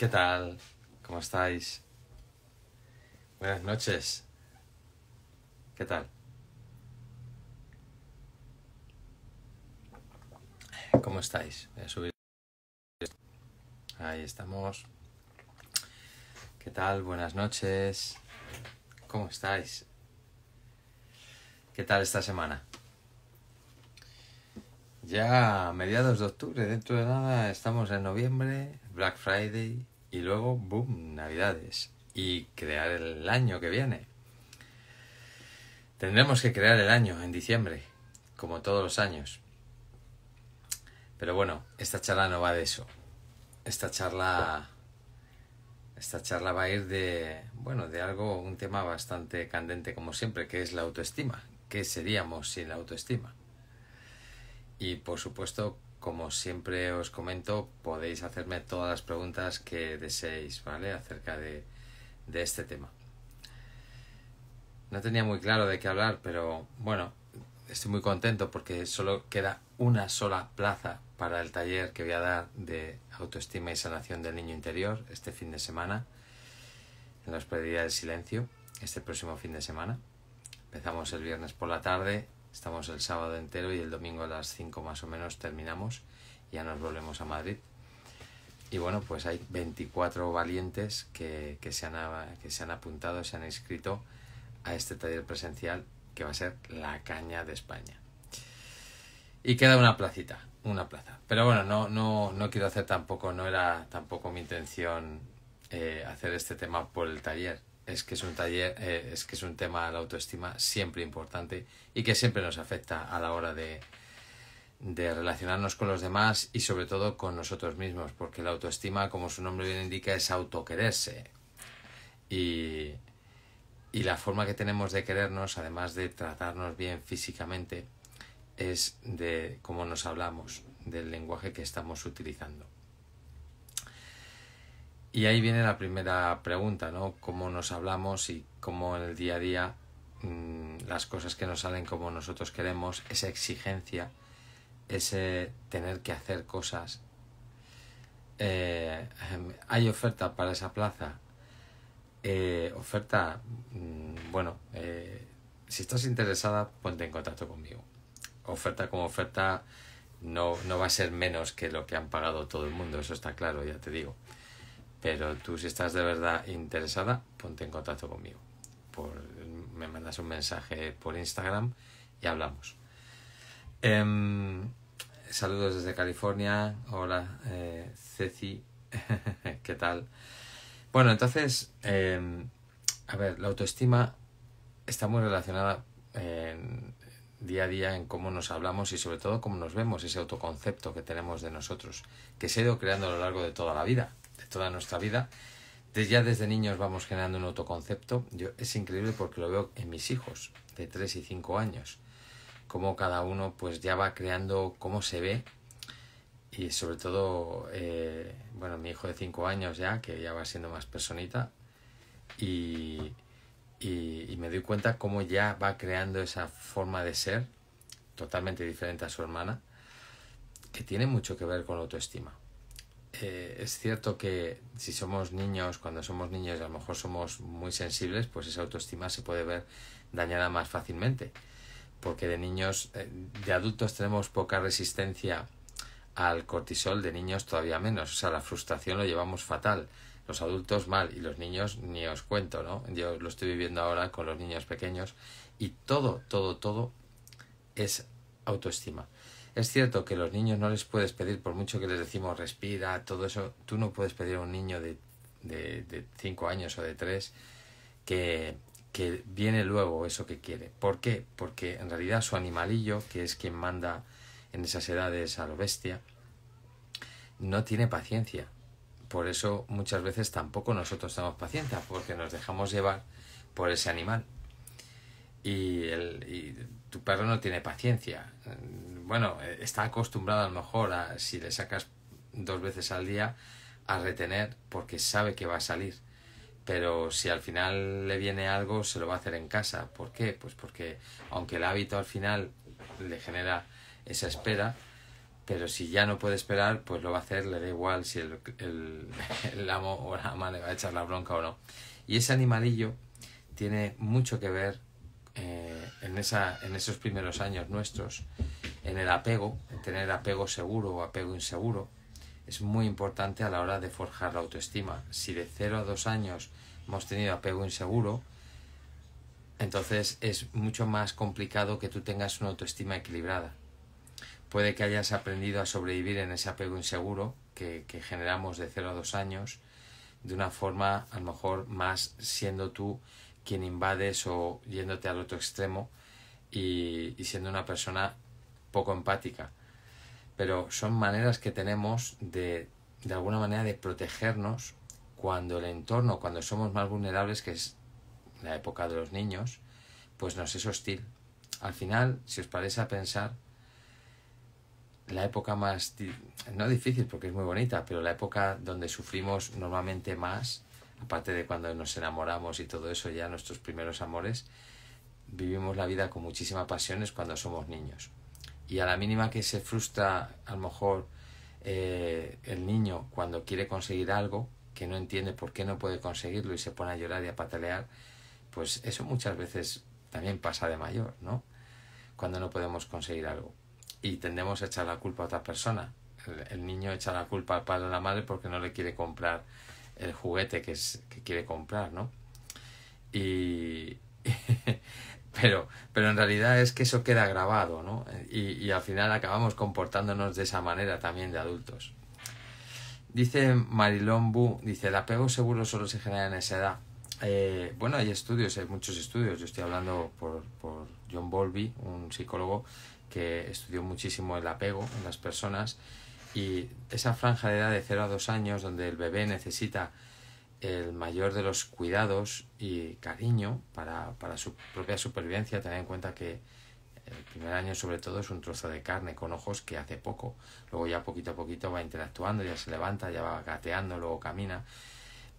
¿Qué tal? ¿Cómo estáis? Buenas noches. ¿Qué tal? ¿Cómo estáis? Voy a subir. Ahí estamos. ¿Qué tal? Buenas noches. ¿Cómo estáis? ¿Qué tal esta semana? Ya mediados de octubre, dentro de nada estamos en noviembre, Black Friday, y luego, boom, navidades y crear el año que viene. Tendremos que crear el año en diciembre, como todos los años. Pero bueno, esta charla no va de eso. Esta charla esta charla va a ir de bueno, de algo un tema bastante candente como siempre, que es la autoestima. ¿Qué seríamos sin la autoestima? Y por supuesto, como siempre os comento, podéis hacerme todas las preguntas que deseéis, ¿vale? Acerca de, este tema. No tenía muy claro de qué hablar, pero bueno, estoy muy contento porque solo queda una sola plaza para el taller que voy a dar de autoestima y sanación del niño interior este fin de semana en los Hospedería del Silencio, este próximo fin de semana. Empezamos el viernes por la tarde Estamos el sábado entero y el domingo a las 5 más o menos terminamos. Ya nos volvemos a Madrid. Y bueno, pues hay 24 valientes que, que, se han, que se apuntado, se han inscrito a este taller presencial que va a ser la caña de España. Y queda una placita, una plaza. Pero bueno, no, no, no quiero hacer tampoco, no era tampoco mi intención eh, hacer este tema por el taller es que es un taller, eh, es que es un tema la autoestima siempre importante y que siempre nos afecta a la hora de, relacionarnos con los demás y sobre todo con nosotros mismos, porque la autoestima, como su nombre bien indica, es autoquererse. Y, y la forma que tenemos de querernos, además de tratarnos bien físicamente, es de cómo nos hablamos, del lenguaje que estamos utilizando. Y ahí viene la primera pregunta, ¿no? Cómo nos hablamos y cómo en el día a día mm, las cosas que nos salen como nosotros queremos, esa exigencia, ese tener que hacer cosas. Eh, ¿Hay oferta para esa plaza? Eh, oferta, mm, bueno, eh, si estás interesada, ponte en contacto conmigo. Oferta como oferta no, no va a ser menos que lo que han pagado todo el mundo, eso está claro, ya te digo pero tú si estás de verdad interesada, ponte en contacto conmigo. Por, me mandas un mensaje por Instagram y hablamos. Em, saludos desde California. Hola, eh, Ceci. ¿Qué tal? Bueno, entonces, em, a ver, la autoestima está muy relacionada día a día en cómo nos hablamos y sobre todo cómo nos vemos, ese autoconcepto que tenemos de nosotros, que se ha ido creando a lo largo de toda la vida toda nuestra vida. Desde, ya desde niños vamos generando un autoconcepto. Yo, es increíble porque lo veo en mis hijos de 3 y 5 años. Cómo cada uno pues ya va creando cómo se ve. Y sobre todo, eh, bueno, mi hijo de 5 años ya, que ya va siendo más personita. Y, me doy cuenta cómo ya va creando esa forma de ser totalmente diferente a su hermana, que tiene mucho que ver con la autoestima. Eh, es cierto que si somos niños, cuando somos niños y a lo mejor somos muy sensibles, pues esa autoestima se puede ver dañada más fácilmente. Porque de niños, eh, de adultos tenemos poca resistencia al cortisol, de niños todavía menos. O sea, la frustración lo llevamos fatal. Los adultos mal y los niños ni os cuento, ¿no? Yo lo estoy viviendo ahora con los niños pequeños y todo, todo, todo es autoestima. Es cierto que los niños no les puedes pedir, por mucho que les decimos respira, todo eso, tú no puedes pedir a un niño de, de, cinco años o de tres que, viene luego eso que quiere. ¿Por qué? Porque en realidad su animalillo, que es quien manda en esas edades a la bestia, no tiene paciencia. Por eso muchas veces tampoco nosotros tenemos paciencia, porque nos dejamos llevar por ese animal. Y, el, y tu perro no tiene paciencia bueno, eh, está acostumbrado a lo mejor si le sacas dos veces al día, a retener porque sabe que va a salir. Pero si al final le viene algo, se lo va a hacer en casa. ¿Por qué? Pues porque aunque el hábito al final le genera esa espera, pero si ya no puede esperar, pues lo va a hacer, le da igual si el, el, amo o la ama le va a echar la bronca o no. Y ese animalillo tiene mucho que ver eh, esa, en esos primeros años nuestros en el apego, en tener apego seguro o apego inseguro, es muy importante a la hora de forjar la autoestima. Si de 0 a 2 años hemos tenido apego inseguro, entonces es mucho más complicado que tú tengas una autoestima equilibrada. Puede que hayas aprendido a sobrevivir en ese apego inseguro que, generamos de 0 a 2 años de una forma a lo mejor más siendo tú quien invades o yéndote al otro extremo y siendo una persona poco empática. Pero son maneras que tenemos de, de alguna manera, de protegernos cuando el entorno, cuando somos más vulnerables, que es la época de los niños, pues nos es hostil. Al final, si os parece a pensar, la época más, no difícil porque es muy bonita, pero la época donde sufrimos normalmente más, aparte de cuando nos enamoramos y todo eso, ya nuestros primeros amores, vivimos la vida con muchísimas pasiones cuando somos niños y a la mínima que se frustra a lo mejor eh, el niño cuando quiere conseguir algo, que no entiende por qué no puede conseguirlo y se pone a llorar y a patalear, pues eso muchas veces también pasa de mayor, ¿no? Cuando no podemos conseguir algo. Y tendemos a echar la culpa a otra persona. El, niño echa la culpa al padre o a la madre porque no le quiere comprar el juguete que, es, que quiere comprar, ¿no? Y Pero, pero en realidad es que eso queda grabado, ¿no? Y, al final acabamos comportándonos de esa manera también de adultos. Dice Marilón Bu, dice, el apego seguro solo se genera en esa edad. Eh, bueno, hay estudios, hay muchos estudios. Yo estoy hablando por, por John Bolby, un psicólogo que estudió muchísimo el apego en las personas. Y esa franja de edad de 0 a 2 años donde el bebé necesita el mayor de los cuidados y cariño para, para su propia supervivencia. Tener en cuenta que el primer año sobre todo es un trozo de carne con ojos que hace poco, luego ya poquito a poquito va interactuando, ya se levanta, ya va gateando, luego camina,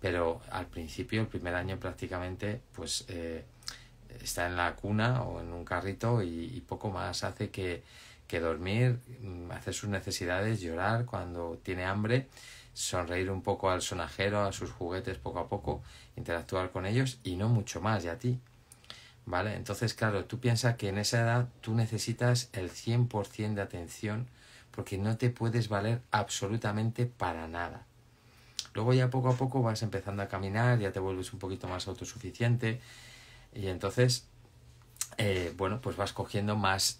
pero al principio, el primer año prácticamente, pues eh, está en la cuna o en un carrito y, poco más hace que, que dormir, hacer sus necesidades, llorar cuando tiene hambre, sonreír un poco al sonajero, a sus juguetes poco a poco, interactuar con ellos y no mucho más, de a ti. ¿Vale? Entonces, claro, tú piensas que en esa edad tú necesitas el 100% de atención porque no te puedes valer absolutamente para nada. Luego ya poco a poco vas empezando a caminar, ya te vuelves un poquito más autosuficiente y entonces, eh, bueno, pues vas cogiendo más,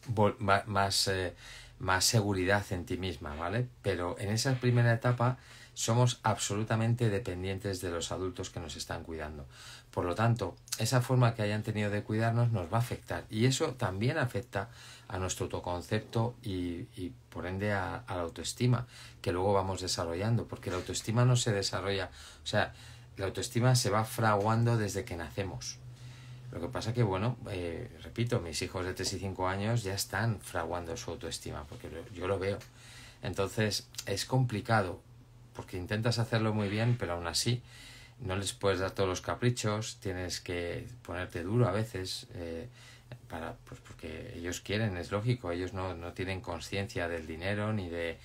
eh, más seguridad en ti misma, ¿vale? Pero en esa primera etapa somos absolutamente dependientes de los adultos que nos están cuidando. Por lo tanto, esa forma que hayan tenido de cuidarnos nos va a afectar y eso también afecta a nuestro autoconcepto y, por ende a, la autoestima que luego vamos desarrollando, porque la autoestima no se desarrolla, o sea, la autoestima se va fraguando desde que nacemos. Lo que pasa que, bueno, eh, repito, mis hijos de 3 y 5 años ya están fraguando su autoestima, porque yo lo veo. Entonces, es complicado, porque intentas hacerlo muy bien, pero aún así no les puedes dar todos los caprichos, tienes que ponerte duro a veces, eh, para, pues porque ellos quieren, es lógico, ellos no, tienen conciencia del dinero ni de,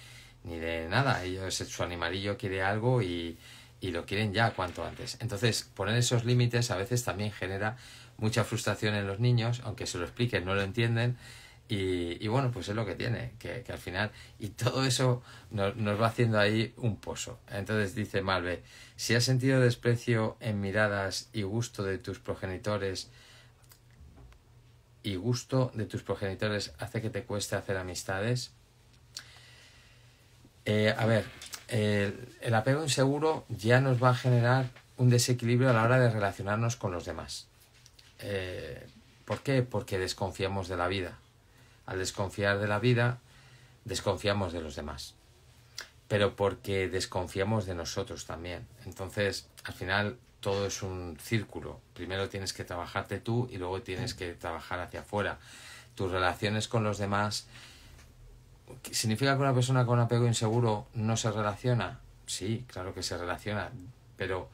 ni de nada, ellos su animalillo quiere algo y lo quieren ya cuanto antes. Entonces, poner esos límites a veces también genera mucha frustración en los niños, aunque se lo expliquen, no lo entienden. Y, bueno, pues es lo que tiene, que, al final, y todo eso nos, va haciendo ahí un pozo. Entonces dice Malve, si has sentido desprecio en miradas y gusto de tus progenitores, y gusto de tus progenitores hace que te cueste hacer amistades. Eh, a ver, el apego inseguro ya nos va a generar un desequilibrio a la hora de relacionarnos con los demás. Eh, ¿Por qué? Porque desconfiamos de la vida. Al desconfiar de la vida, desconfiamos de los demás. Pero porque desconfiamos de nosotros también. Entonces, al final, todo es un círculo. Primero tienes que trabajarte tú y luego tienes que trabajar hacia afuera. Tus relaciones con los demás. ¿Significa que una persona con apego inseguro no se relaciona? Sí, claro que se relaciona, pero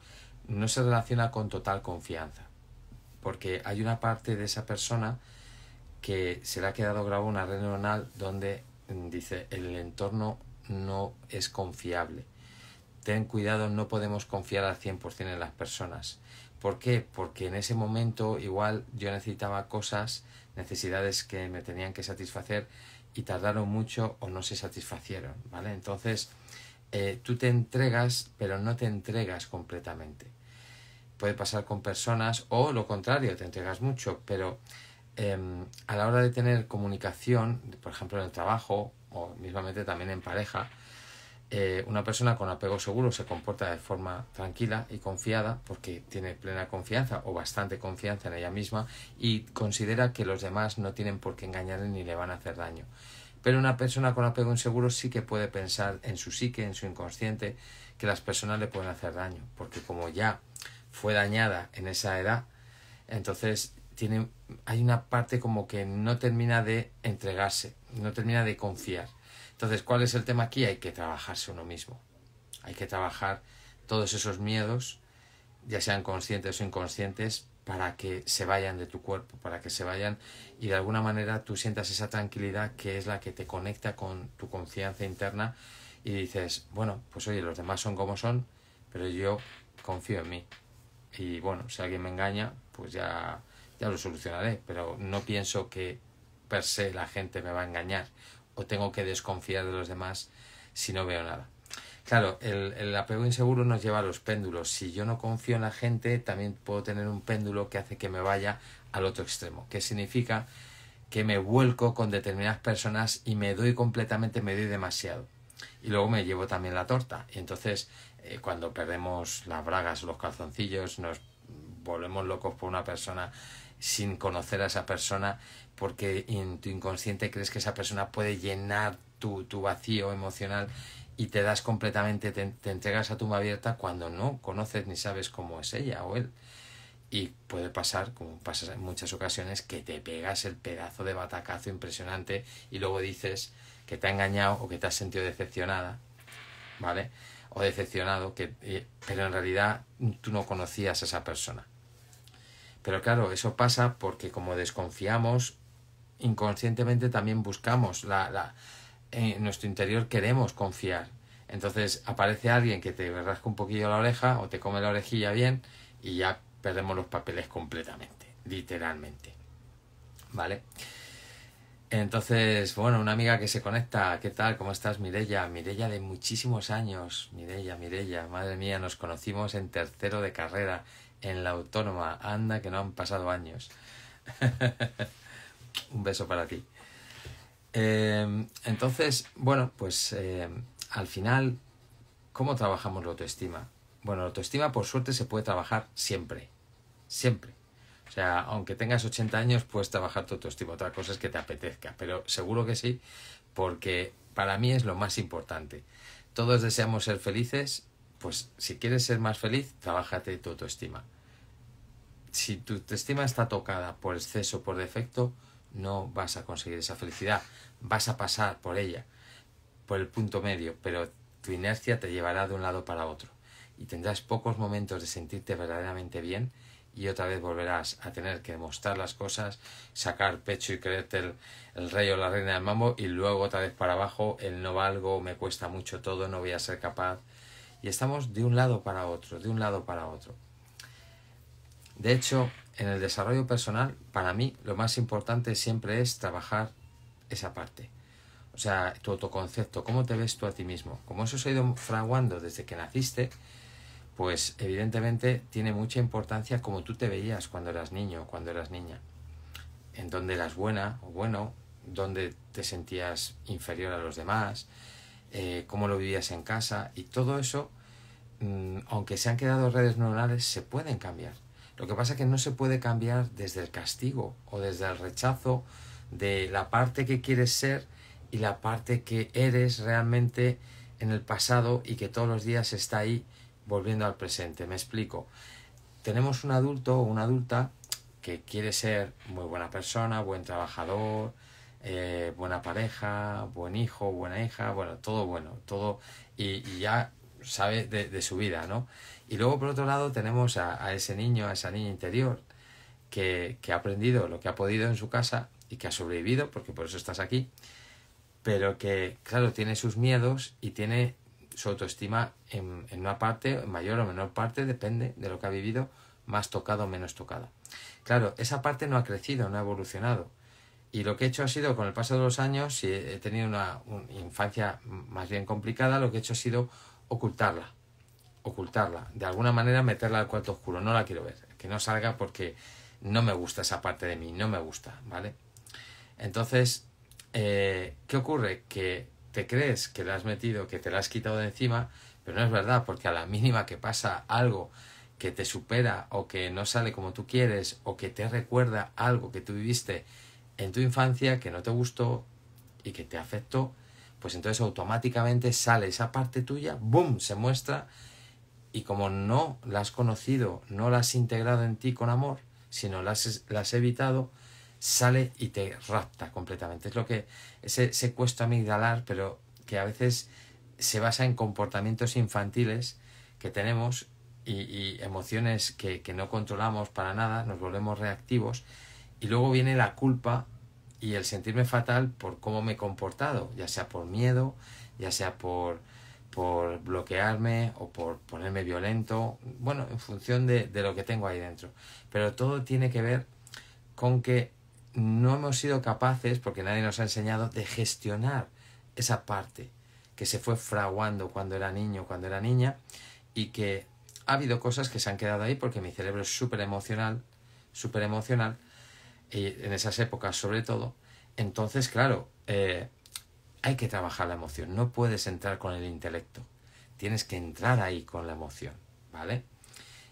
no se relaciona con total confianza porque hay una parte de esa persona que se le ha quedado grabado una red neuronal donde mm, dice el entorno no es confiable. Ten cuidado, no podemos confiar al 100% en las personas. ¿Por qué? Porque en ese momento igual yo necesitaba cosas, necesidades que me tenían que satisfacer y tardaron mucho o no se satisfacieron, Entonces, eh, tú te entregas, pero no te entregas completamente puede pasar con personas o lo contrario, te entregas mucho, pero em, a la hora de tener comunicación, por ejemplo en el trabajo o mismamente también en pareja, eh, una persona con apego seguro se comporta de forma tranquila y confiada porque tiene plena confianza o bastante confianza en ella misma y considera que los demás no tienen por qué engañarle ni le van a hacer daño. Pero una persona con apego inseguro sí que puede pensar en su psique, en su inconsciente, que las personas le pueden hacer daño, porque como ya fue dañada en esa edad, entonces tiene, hay una parte como que no termina de entregarse, no termina de confiar. Entonces, ¿cuál es el tema aquí? Hay que trabajarse uno mismo. Hay que trabajar todos esos miedos, ya sean conscientes o inconscientes, para que se vayan de tu cuerpo, para que se vayan y de alguna manera tú sientas esa tranquilidad que es la que te conecta con tu confianza interna y dices, bueno, pues oye, los demás son como son, pero yo confío en mí y bueno, si alguien me engaña, pues ya, ya lo solucionaré, pero no pienso que per se la gente me va a engañar o tengo que desconfiar de los demás si no veo nada. Claro, el, apego inseguro nos lleva a los péndulos. Si yo no confío en la gente, también puedo tener un péndulo que hace que me vaya al otro extremo, que significa que me vuelco con determinadas personas y me doy completamente, me doy demasiado. Y luego me llevo también la torta. Y entonces eh, cuando perdemos las bragas o los calzoncillos, nos volvemos locos por una persona sin conocer a esa persona, porque en tu inconsciente crees que esa persona puede llenar tu, tu vacío emocional y te das completamente, te, entregas a tumba abierta cuando no conoces ni sabes cómo es ella o él. Y puede pasar, como pasa en muchas ocasiones, que te pegas el pedazo de batacazo impresionante y luego dices que te ha engañado o que te has sentido decepcionada, ¿vale? o decepcionado, que, eh, pero en realidad tú no conocías a esa persona. Pero claro, eso pasa porque como desconfiamos, inconscientemente también buscamos, la, en nuestro interior queremos confiar. Entonces aparece alguien que te rasca un poquillo la oreja o te come la orejilla bien y ya perdemos los papeles completamente, literalmente. ¿Vale? Entonces, bueno, una amiga que se conecta, ¿qué tal? ¿Cómo estás, Mirella? Mirella de muchísimos años, Mirella, Mirella, madre mía, nos conocimos en tercero de carrera, en la autónoma, anda que no han pasado años. Un beso para ti. Em, entonces, bueno, pues em, al final, ¿cómo trabajamos la autoestima? Bueno, la autoestima por suerte se puede trabajar siempre, siempre. O sea, aunque tengas 80 años, puedes trabajar tu autoestima. Otra cosa es que te apetezca, pero seguro que sí, porque para mí es lo más importante. Todos deseamos ser felices, pues si quieres ser más feliz, trabajate tu autoestima. Si tu autoestima está tocada por exceso, por defecto, no vas a conseguir esa felicidad. Vas a pasar por ella, por el punto medio, pero tu inercia te llevará de un lado para otro y tendrás pocos momentos de sentirte verdaderamente bien y otra vez volverás a tener que mostrar las cosas, sacar pecho y creerte el, rey o la reina del mambo y luego otra vez para abajo el no valgo, me cuesta mucho todo, no voy a ser capaz. Y estamos de un lado para otro, de un lado para otro. De hecho, en el desarrollo personal, para mí lo más importante siempre es trabajar esa parte. O sea, tu autoconcepto, cómo te ves tú a ti mismo. Como eso se ha ido fraguando desde que naciste, pues evidentemente tiene mucha importancia como tú te veías cuando eras niño, cuando eras niña, en dónde eras buena o bueno, dónde te sentías inferior a los demás, eh, cómo lo vivías en casa y todo eso, mm, aunque se han quedado redes neuronales, se pueden cambiar. Lo que pasa es que no se puede cambiar desde el castigo o desde el rechazo de la parte que quieres ser y la parte que eres realmente en el pasado y que todos los días está ahí volviendo al presente. Me explico. Tenemos un adulto o una adulta que quiere ser muy buena persona, buen trabajador, eh, buena pareja, buen hijo, buena hija, bueno, todo bueno, todo y, ya sabe de, su vida, ¿no? Y luego por otro lado tenemos a, a ese niño, a esa niña interior, que, que, ha aprendido lo que ha podido en su casa y que ha sobrevivido, porque por eso estás aquí, pero que, claro, tiene sus miedos y tiene su autoestima en, una parte, en mayor o menor parte, depende de lo que ha vivido, más tocado o menos tocado. Claro, esa parte no ha crecido, no ha evolucionado. Y lo que he hecho ha sido, con el paso de los años, si he tenido una, infancia más bien complicada, lo que he hecho ha sido ocultarla. Ocultarla. De alguna manera meterla al cuarto oscuro. No la quiero ver. Que no salga porque no me gusta esa parte de mí. No me gusta, ¿vale? Entonces, eh, ¿qué ocurre? Que te crees que la has metido, que te la has quitado de encima, pero no es verdad, porque a la mínima que pasa algo que te supera o que no sale como tú quieres o que te recuerda algo que tú viviste en tu infancia que no te gustó y que te afectó, pues entonces automáticamente sale esa parte tuya, ¡boom!, se muestra y como no la has conocido, no la has integrado en ti con amor, sino las la has evitado, sale y te rapta completamente. Es lo que ese secuestro amigdalar, pero que a veces se basa en comportamientos infantiles que tenemos y, emociones que, no controlamos para nada, nos volvemos reactivos y luego viene la culpa y el sentirme fatal por cómo me he comportado, ya sea por miedo, ya sea por, bloquearme o por ponerme violento, bueno, en función de lo que tengo ahí dentro. Pero todo tiene que ver con que no hemos sido capaces, porque nadie nos ha enseñado, de gestionar esa parte que se fue fraguando cuando era niño, cuando era niña, y que ha habido cosas que se han quedado ahí porque mi cerebro es súper emocional, súper emocional, en esas épocas sobre todo. Entonces, claro, eh, hay que trabajar la emoción, no puedes entrar con el intelecto, tienes que entrar ahí con la emoción, ¿vale?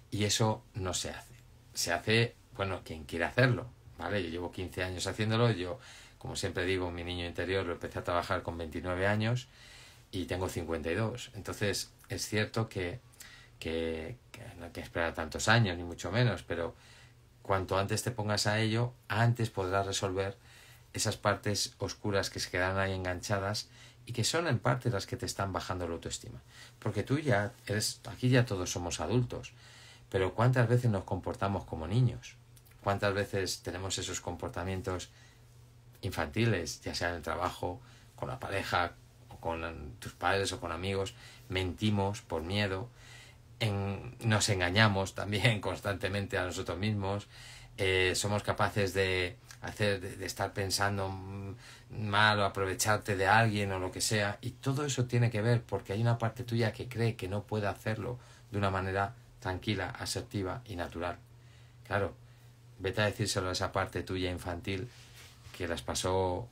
Y eso no se hace. Se hace, bueno, quien quiera hacerlo, ¿vale? Yo llevo 15 años haciéndolo, yo, como siempre digo, mi niño interior lo empecé a trabajar con 29 años y tengo 52. Entonces, es cierto que, que no hay que esperar tantos años, ni mucho menos, pero cuanto antes te pongas a ello, antes podrás resolver esas partes oscuras que se quedan ahí enganchadas y que son en parte las que te están bajando la autoestima. Porque tú ya eres, aquí ya todos somos adultos, pero ¿cuántas veces nos comportamos como niños? cuántas veces tenemos esos comportamientos infantiles, ya sea en el trabajo, con la pareja, o con tus padres o con amigos, mentimos por miedo, nos engañamos también constantemente a nosotros mismos, eh, somos capaces de hacer, de estar pensando mal o aprovecharte de alguien o lo que sea, y todo eso tiene que ver porque hay una parte tuya que cree que no puede hacerlo de una manera tranquila, asertiva y natural. Claro, vete a decírselo a esa parte tuya infantil que las pasó,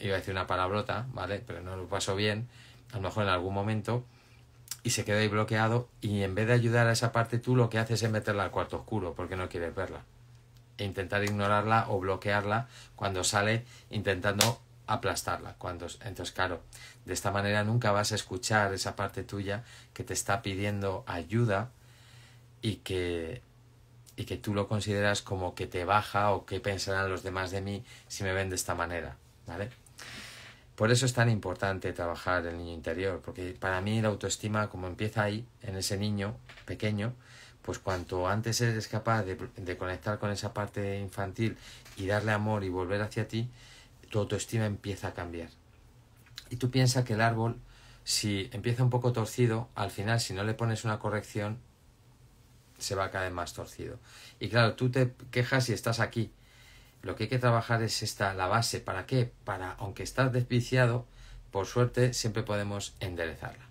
iba a decir una palabrota, ¿vale? Pero no lo pasó bien, a lo mejor en algún momento, y se quedó ahí bloqueado y en vez de ayudar a esa parte tú lo que haces es meterla al cuarto oscuro porque no quieres verla. E intentar ignorarla o bloquearla cuando sale intentando aplastarla. Cuando, entonces, claro, de esta manera nunca vas a escuchar esa parte tuya que te está pidiendo ayuda y que y que tú lo consideras como que te baja o que pensarán los demás de mí si me ven de esta manera, ¿vale? Por eso es tan importante trabajar el niño interior, porque para mí la autoestima, como empieza ahí, en ese niño pequeño, pues cuanto antes eres capaz de, de conectar con esa parte infantil y darle amor y volver hacia ti, tu autoestima empieza a cambiar. Y tú piensas que el árbol, si empieza un poco torcido, al final si no le pones una corrección, se va a caer más torcido. Y claro, tú te quejas y estás aquí. Lo que hay que trabajar es esta, la base. ¿Para qué? Para, aunque estás desviciado, por suerte siempre podemos enderezarla.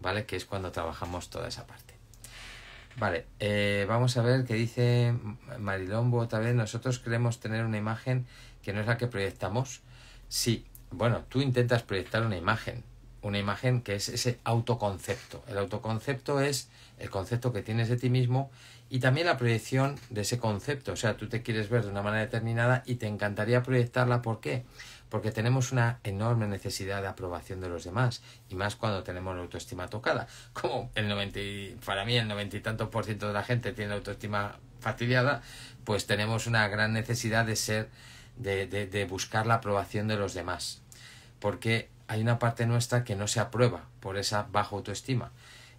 ¿Vale? Que es cuando trabajamos toda esa parte. Vale, eh, vamos a ver qué dice Marilombo otra vez. Nosotros queremos tener una imagen que no es la que proyectamos. Sí, bueno, tú intentas proyectar una imagen, una imagen que es ese autoconcepto. El autoconcepto es el concepto que tienes de ti mismo y también la proyección de ese concepto. O sea, tú te quieres ver de una manera determinada y te encantaría proyectarla. ¿Por qué? Porque tenemos una enorme necesidad de aprobación de los demás y más cuando tenemos la autoestima tocada. Como el para mí el noventa y tantos por ciento de la gente tiene la autoestima fastidiada, pues tenemos una gran necesidad de ser, de, de buscar la aprobación de los demás. Porque hay una parte nuestra que no se aprueba por esa baja autoestima.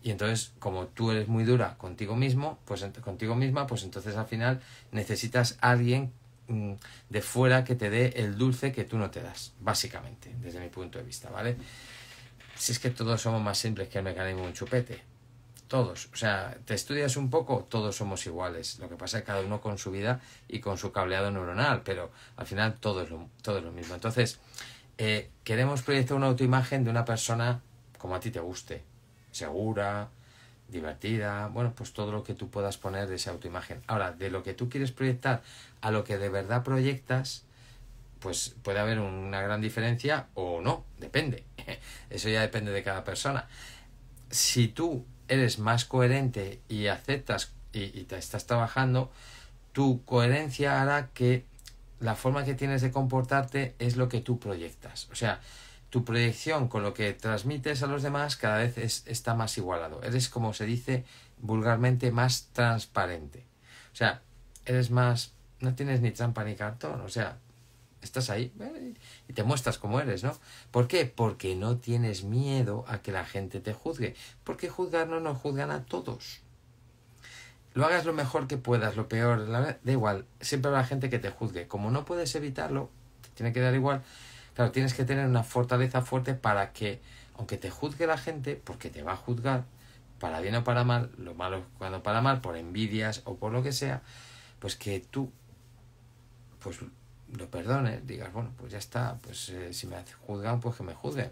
Y entonces, como tú eres muy dura contigo mismo, pues contigo misma, pues entonces al final necesitas alguien mm, de fuera que te dé el dulce que tú no te das, básicamente, desde mi punto de vista, ¿vale? Si es que todos somos más simples que el mecanismo de un chupete, todos, o sea, te estudias un poco, todos somos iguales, lo que pasa es que cada uno con su vida y con su cableado neuronal, pero al final todo es lo, todo es lo mismo. Entonces, eh, queremos proyectar una autoimagen de una persona como a ti te guste, segura, divertida, bueno, pues todo lo que tú puedas poner de esa autoimagen. Ahora, de lo que tú quieres proyectar a lo que de verdad proyectas, pues puede haber una gran diferencia o no, depende. Eso ya depende de cada persona. Si tú eres más coherente y aceptas y, y te estás trabajando, tu coherencia hará que la forma que tienes de comportarte es lo que tú proyectas. O sea, tu proyección con lo que transmites a los demás cada vez está más igualado. Eres, como se dice vulgarmente, más transparente. O sea, eres más... No tienes ni trampa ni cartón. O sea, estás ahí eh, y te muestras como eres, ¿no? ¿Por qué? Porque no tienes miedo a que la gente te juzgue. Porque juzgar no nos juzgan a todos. Lo hagas lo mejor que puedas, lo peor, da igual. Siempre habrá gente que te juzgue. Como no puedes evitarlo, te tiene que dar igual. Claro, tienes que tener una fortaleza fuerte para que, aunque te juzgue la gente, porque te va a juzgar, para bien o para mal, lo malo cuando para mal, por envidias o por lo que sea, pues que tú, pues lo perdones, digas, bueno, pues ya está, pues eh, si me juzgan, pues que me juzguen.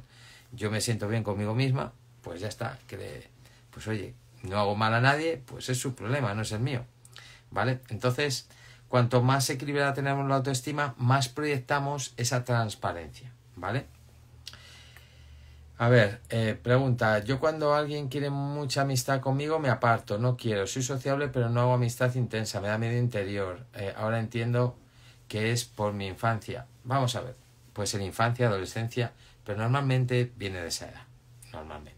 Yo me siento bien conmigo misma, pues ya está, que, pues oye, no hago mal a nadie, pues es su problema, no es el mío. ¿Vale? Entonces, cuanto más equilibrada tenemos la autoestima, más proyectamos esa transparencia. ¿Vale? A ver, eh, pregunta, yo cuando alguien quiere mucha amistad conmigo me aparto, no quiero, soy sociable pero no hago amistad intensa, me da miedo interior. Eh, ahora entiendo que es por mi infancia. Vamos a ver, pues en infancia, adolescencia, pero normalmente viene de esa edad, normalmente.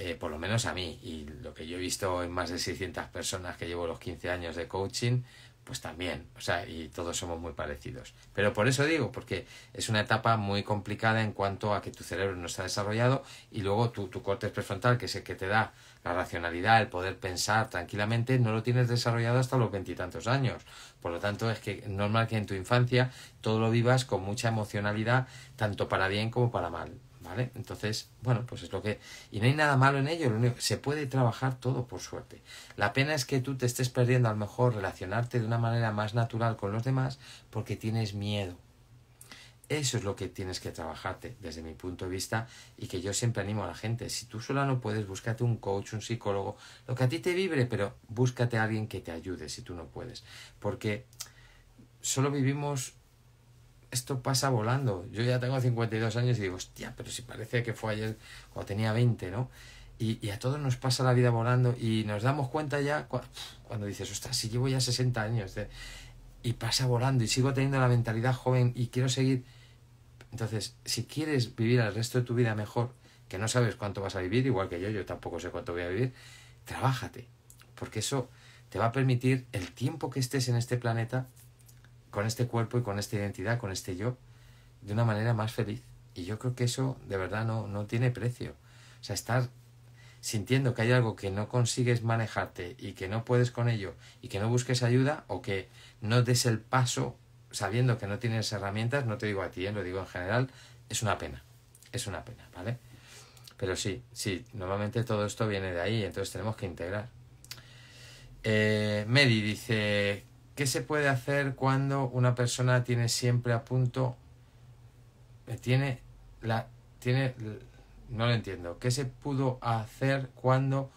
Eh, por lo menos a mí, y lo que yo he visto en más de 600 personas que llevo los 15 años de coaching, pues también, o sea, y todos somos muy parecidos. Pero por eso digo, porque es una etapa muy complicada en cuanto a que tu cerebro no está desarrollado y luego tu, tu prefrontal, que es el que te da la racionalidad, el poder pensar tranquilamente, no lo tienes desarrollado hasta los veintitantos años. Por lo tanto, es que normal que en tu infancia todo lo vivas con mucha emocionalidad, tanto para bien como para mal. Entonces, bueno, pues es lo que... Y no hay nada malo en ello, se puede trabajar todo por suerte. La pena es que tú te estés perdiendo a lo mejor relacionarte de una manera más natural con los demás porque tienes miedo. Eso es lo que tienes que trabajarte desde mi punto de vista y que yo siempre animo a la gente. Si tú sola no puedes, búscate un coach, un psicólogo, lo que a ti te vibre, pero búscate a alguien que te ayude si tú no puedes. Porque solo vivimos esto pasa volando. Yo ya tengo 52 años y digo, hostia, pero si parece que fue ayer cuando tenía 20, ¿no? Y, a todos nos pasa la vida volando y nos damos cuenta ya cuando dices, ostras, si llevo ya 60 años y pasa volando y sigo teniendo la mentalidad joven y quiero seguir. Entonces, si quieres vivir el resto de tu vida mejor, que no sabes cuánto vas a vivir, igual que yo, yo tampoco sé cuánto voy a vivir, trabájate, porque eso te va a permitir el tiempo que estés en este planeta con este cuerpo y con esta identidad, con este yo, de una manera más feliz. Y yo creo que eso de verdad no, no tiene precio. O sea, estar sintiendo que hay algo que no consigues manejarte y que no puedes con ello y que no busques ayuda o que no des el paso sabiendo que no tienes herramientas, no te digo a ti, eh, lo digo en general, es una pena. Es una pena, ¿vale? Pero sí, sí, normalmente todo esto viene de ahí, entonces tenemos que integrar. Eh, Medi dice, ¿Qué se puede hacer cuando una persona tiene siempre a punto, eh, tiene la, tiene, no lo entiendo, ¿qué se pudo hacer cuando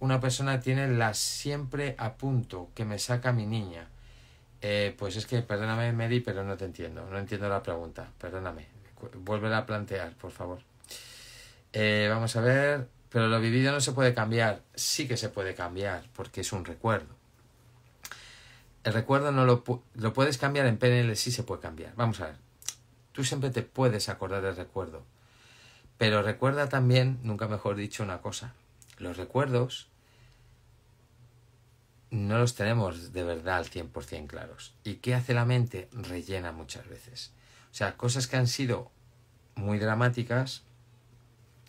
una persona tiene la siempre a punto que me saca mi niña? Eh, pues es que, perdóname, Mary, pero no te entiendo. No entiendo la pregunta. Perdóname. Vuelve a plantear, por favor. Eh, vamos a ver. Pero lo vivido no se puede cambiar. Sí que se puede cambiar, porque es un recuerdo el recuerdo no lo, lo puedes cambiar en PNL, sí se puede cambiar. Vamos a ver. Tú siempre te puedes acordar del recuerdo. Pero recuerda también, nunca mejor dicho, una cosa. Los recuerdos no los tenemos de verdad al 100% claros. ¿Y qué hace la mente? Rellena muchas veces. O sea, cosas que han sido muy dramáticas,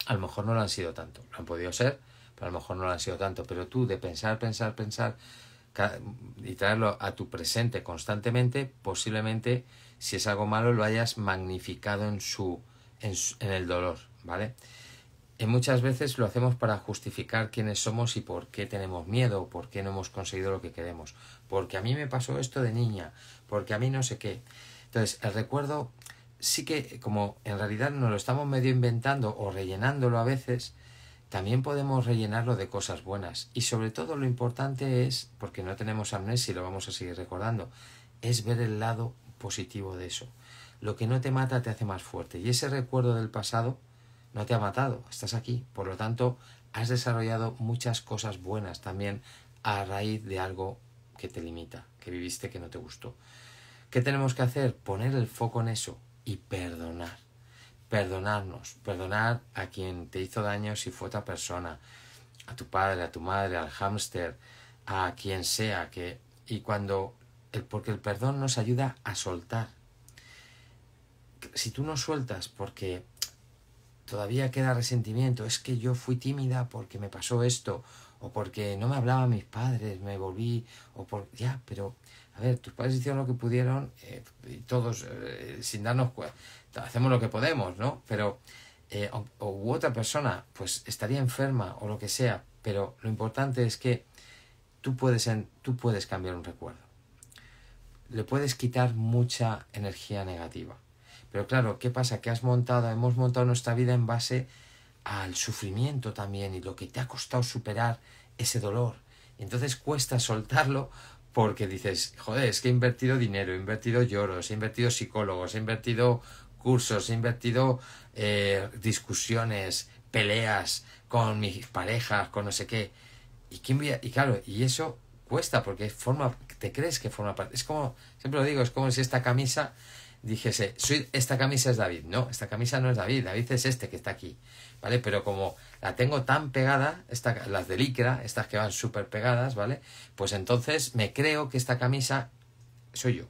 a lo mejor no lo han sido tanto. Lo han podido ser, pero a lo mejor no lo han sido tanto. Pero tú, de pensar, pensar, pensar, y traerlo a tu presente constantemente, posiblemente si es algo malo lo hayas magnificado en su en, el dolor, ¿vale? Y muchas veces lo hacemos para justificar quiénes somos y por qué tenemos miedo, por qué no hemos conseguido lo que queremos, porque a mí me pasó esto de niña, porque a mí no sé qué. Entonces, el recuerdo sí que como en realidad nos lo estamos medio inventando o rellenándolo a veces, también podemos rellenarlo de cosas buenas y sobre todo lo importante es, porque no tenemos amnesia y lo vamos a seguir recordando, es ver el lado positivo de eso. Lo que no te mata te hace más fuerte y ese recuerdo del pasado no te ha matado, estás aquí. Por lo tanto, has desarrollado muchas cosas buenas también a raíz de algo que te limita, que viviste que no te gustó. ¿Qué tenemos que hacer? Poner el foco en eso y perdonar. Perdonarnos, perdonar a quien te hizo daño si fue otra persona, a tu padre, a tu madre, al hámster, a quien sea que y cuando porque el perdón nos ayuda a soltar. Si tú no sueltas porque todavía queda resentimiento, es que yo fui tímida porque me pasó esto o porque no me hablaban mis padres, me volví, o por... Ya, pero, a ver, tus padres hicieron lo que pudieron, eh, y todos, eh, sin darnos cuenta, hacemos lo que podemos, ¿no? Pero, eh, o, u otra persona, pues estaría enferma o lo que sea, pero lo importante es que tú puedes, en, tú puedes cambiar un recuerdo. Le puedes quitar mucha energía negativa. Pero claro, ¿qué pasa? Que has montado, hemos montado nuestra vida en base al sufrimiento también y lo que te ha costado superar ese dolor. Entonces cuesta soltarlo porque dices, joder, es que he invertido dinero, he invertido lloros, he invertido psicólogos, he invertido cursos, he invertido eh, discusiones, peleas con mis parejas, con no sé qué. Y, y claro, y eso cuesta porque forma, te crees que forma parte. Es como, siempre lo digo, es como si esta camisa dijese, soy, esta camisa es David. No, esta camisa no es David, David es este que está aquí, ¿vale? Pero como la tengo tan pegada, esta, las de licra, estas que van súper pegadas, ¿vale? Pues entonces me creo que esta camisa soy yo,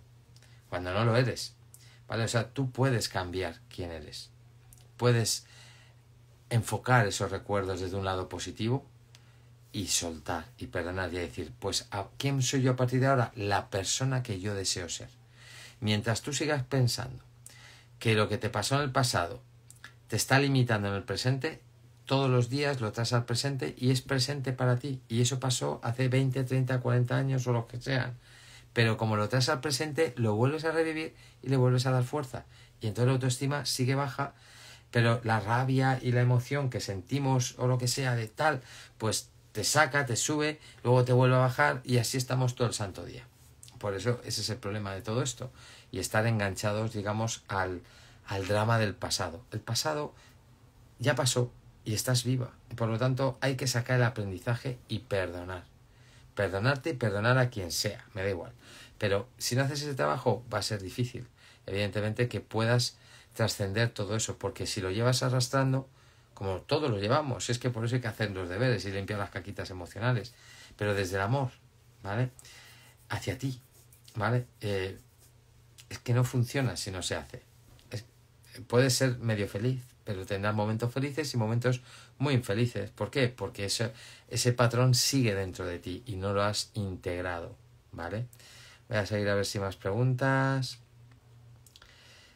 cuando no lo eres, ¿vale? O sea, tú puedes cambiar quién eres, puedes enfocar esos recuerdos desde un lado positivo y soltar y perdonar y decir, pues, ¿a quién soy yo a partir de ahora? La persona que yo deseo ser. Mientras tú sigas pensando que lo que te pasó en el pasado te está limitando en el presente, todos los días lo traes al presente y es presente para ti. Y eso pasó hace 20, 30, 40 años o lo que sea. Pero como lo traes al presente, lo vuelves a revivir y le vuelves a dar fuerza. Y entonces la autoestima sigue baja, pero la rabia y la emoción que sentimos o lo que sea de tal, pues te saca, te sube, luego te vuelve a bajar y así estamos todo el santo día. Por eso ese es el problema de todo esto y estar enganchados, digamos, al, al drama del pasado. El pasado ya pasó y estás viva. Por lo tanto, hay que sacar el aprendizaje y perdonar. Perdonarte y perdonar a quien sea, me da igual. Pero si no haces ese trabajo, va a ser difícil. Evidentemente que puedas trascender todo eso, porque si lo llevas arrastrando, como todos lo llevamos, es que por eso hay que hacer los deberes y limpiar las caquitas emocionales, pero desde el amor, ¿vale? Hacia ti, ¿vale? Eh, es que no funciona si no se hace. Es, puedes ser medio feliz, pero tendrás momentos felices y momentos muy infelices. ¿Por qué? Porque ese, ese patrón sigue dentro de ti y no lo has integrado, ¿vale? Voy a seguir a ver si más preguntas.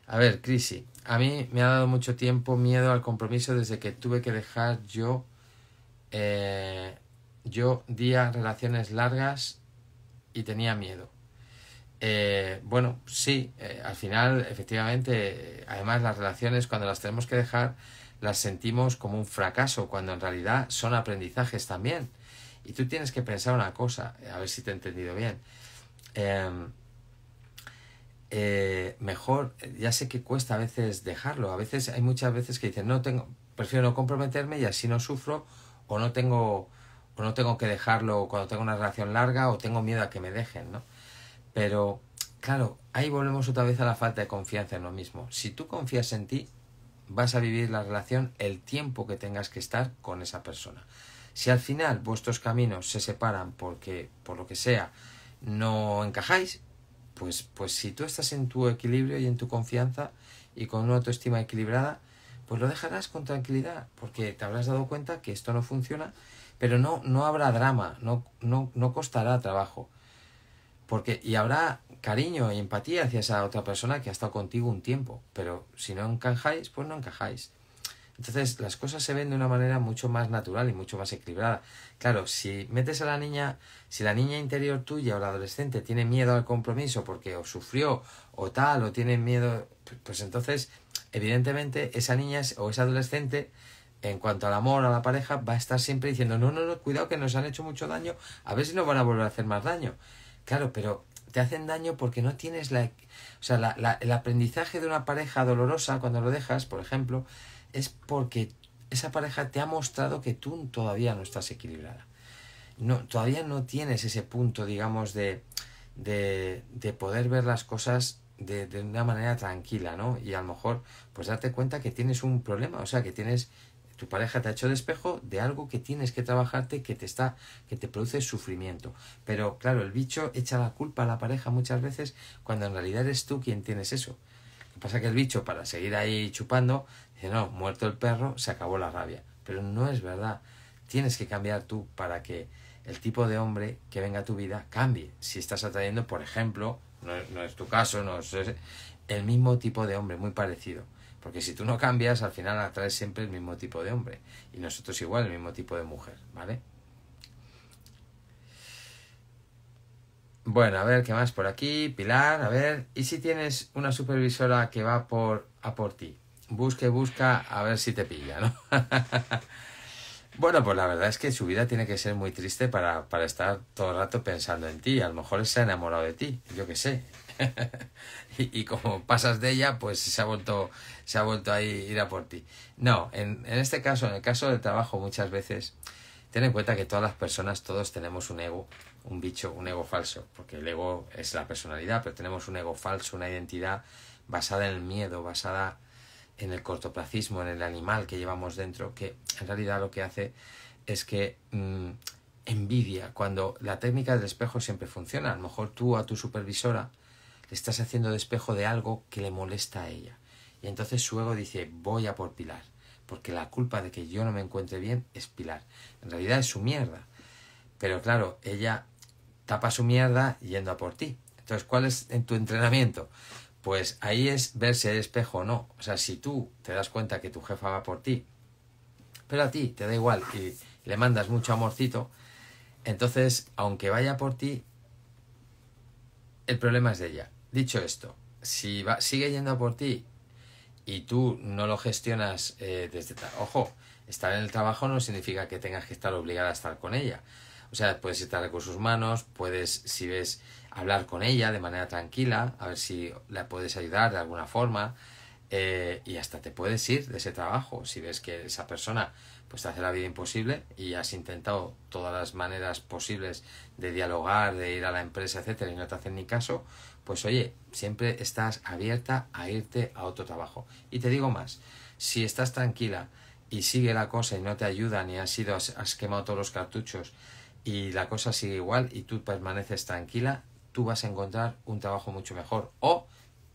A ver, Crisi, a mí me ha dado mucho tiempo miedo al compromiso desde que tuve que dejar yo, eh, yo día relaciones largas y tenía miedo. Eh, bueno, sí, eh, al final, efectivamente, además las relaciones cuando las tenemos que dejar, las sentimos como un fracaso, cuando en realidad son aprendizajes también. Y tú tienes que pensar una cosa, eh, a ver si te he entendido bien. Em, mejor, ya sé que cuesta a veces dejarlo, a veces hay muchas veces que dicen, no tengo, prefiero no comprometerme y así no sufro o no tengo o no tengo que dejarlo cuando tengo una relación larga o tengo miedo a que me dejen, ¿no? Pero, claro, ahí volvemos otra vez a la falta de confianza en lo mismo. Si tú confías en ti, vas a vivir la relación el tiempo que tengas que estar con esa persona. Si al final vuestros caminos se separan porque, por lo que sea, no encajáis, pues, pues si tú estás en tu equilibrio y en tu confianza y con una autoestima equilibrada, pues lo dejarás con tranquilidad, porque te habrás dado cuenta que esto no funciona, pero no, no habrá drama, no, no, no costará trabajo. Porque, y habrá cariño y empatía hacia esa otra persona que ha estado contigo un tiempo, pero si no encajáis, pues no encajáis. Entonces las cosas se ven de una manera mucho más natural y mucho más equilibrada. Claro, si metes a la niña, si la niña interior tuya o la adolescente tiene miedo al compromiso porque o sufrió o tal o tiene miedo, pues entonces evidentemente esa niña o esa adolescente en cuanto al amor a la pareja va a estar siempre diciendo no, no, no, cuidado que nos han hecho mucho daño, a ver si nos van a volver a hacer más daño. Claro, pero te hacen daño porque no tienes la... O sea, la, el aprendizaje de una pareja dolorosa cuando lo dejas, por ejemplo, es porque esa pareja te ha mostrado que tú todavía no estás equilibrada. No, todavía no tienes ese punto, digamos, de, de, de poder ver las cosas de, de, una manera tranquila, ¿no? Y a lo mejor, pues darte cuenta que tienes un problema, o sea, que tienes tu pareja te ha hecho despejo de, algo que tienes que trabajarte, que te está, que te produce sufrimiento. Pero claro, el bicho echa la culpa a la pareja muchas veces cuando en realidad eres tú quien tienes eso. Lo que pasa que el bicho, para seguir ahí chupando, dice, no, muerto el perro, se acabó la rabia. Pero no es verdad. Tienes que cambiar tú para que el tipo de hombre que venga a tu vida cambie. Si estás atrayendo, por ejemplo, no, no es tu caso, no es el mismo tipo de hombre, muy parecido porque si tú no cambias, al final atraes siempre el mismo tipo de hombre. Y nosotros igual, el mismo tipo de mujer, ¿vale? Bueno, a ver, ¿qué más por aquí? Pilar, a ver. ¿Y si tienes una supervisora que va por, a por ti? Busque, busca, a ver si te pilla, ¿no? bueno, pues la verdad es que su vida tiene que ser muy triste para, para estar todo el rato pensando en ti. A lo mejor se ha enamorado de ti, yo qué sé. y, como pasas de ella, pues se ha vuelto, se ha vuelto ahí ir a por ti. No, en, este caso, en el caso del trabajo, muchas veces, ten en cuenta que todas las personas, todos tenemos un ego, un bicho, un ego falso, porque el ego es la personalidad, pero tenemos un ego falso, una identidad basada en el miedo, basada en el cortoplacismo, en el animal que llevamos dentro, que en realidad lo que hace es que mm, envidia, cuando la técnica del espejo siempre funciona, a lo mejor tú a tu supervisora, estás haciendo despejo de algo que le molesta a ella. Y entonces su ego dice, voy a por Pilar, porque la culpa de que yo no me encuentre bien es Pilar. En realidad es su mierda. Pero claro, ella tapa su mierda yendo a por ti. Entonces, ¿cuál es en tu entrenamiento? Pues ahí es ver si hay espejo o no. O sea, si tú te das cuenta que tu jefa va por ti, pero a ti te da igual y le mandas mucho amorcito, entonces, aunque vaya por ti, el problema es de ella. Dicho esto, si va, sigue yendo por ti y tú no lo gestionas eh, desde... Ojo, estar en el trabajo no significa que tengas que estar obligada a estar con ella. O sea, puedes estar a recursos manos, puedes, si ves, hablar con ella de manera tranquila, a ver si la puedes ayudar de alguna forma. Eh, y hasta te puedes ir de ese trabajo si ves que esa persona pues te hace la vida imposible y has intentado todas las maneras posibles de dialogar, de ir a la empresa, etcétera, y no te hacen ni caso, pues oye, siempre estás abierta a irte a otro trabajo. Y te digo más, si estás tranquila y sigue la cosa y no te ayuda ni has sido has quemado todos los cartuchos y la cosa sigue igual y tú permaneces tranquila, tú vas a encontrar un trabajo mucho mejor. O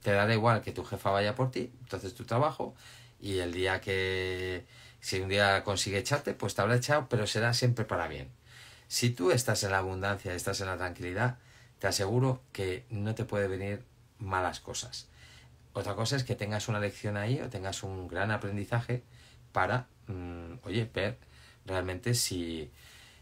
te dará igual que tu jefa vaya por ti, entonces tu trabajo y el día que si un día consigue echarte, pues te habrá echado, pero será siempre para bien. Si tú estás en la abundancia, estás en la tranquilidad, te aseguro que no te puede venir malas cosas. Otra cosa es que tengas una lección ahí o tengas un gran aprendizaje para, mm, oye, ver realmente si,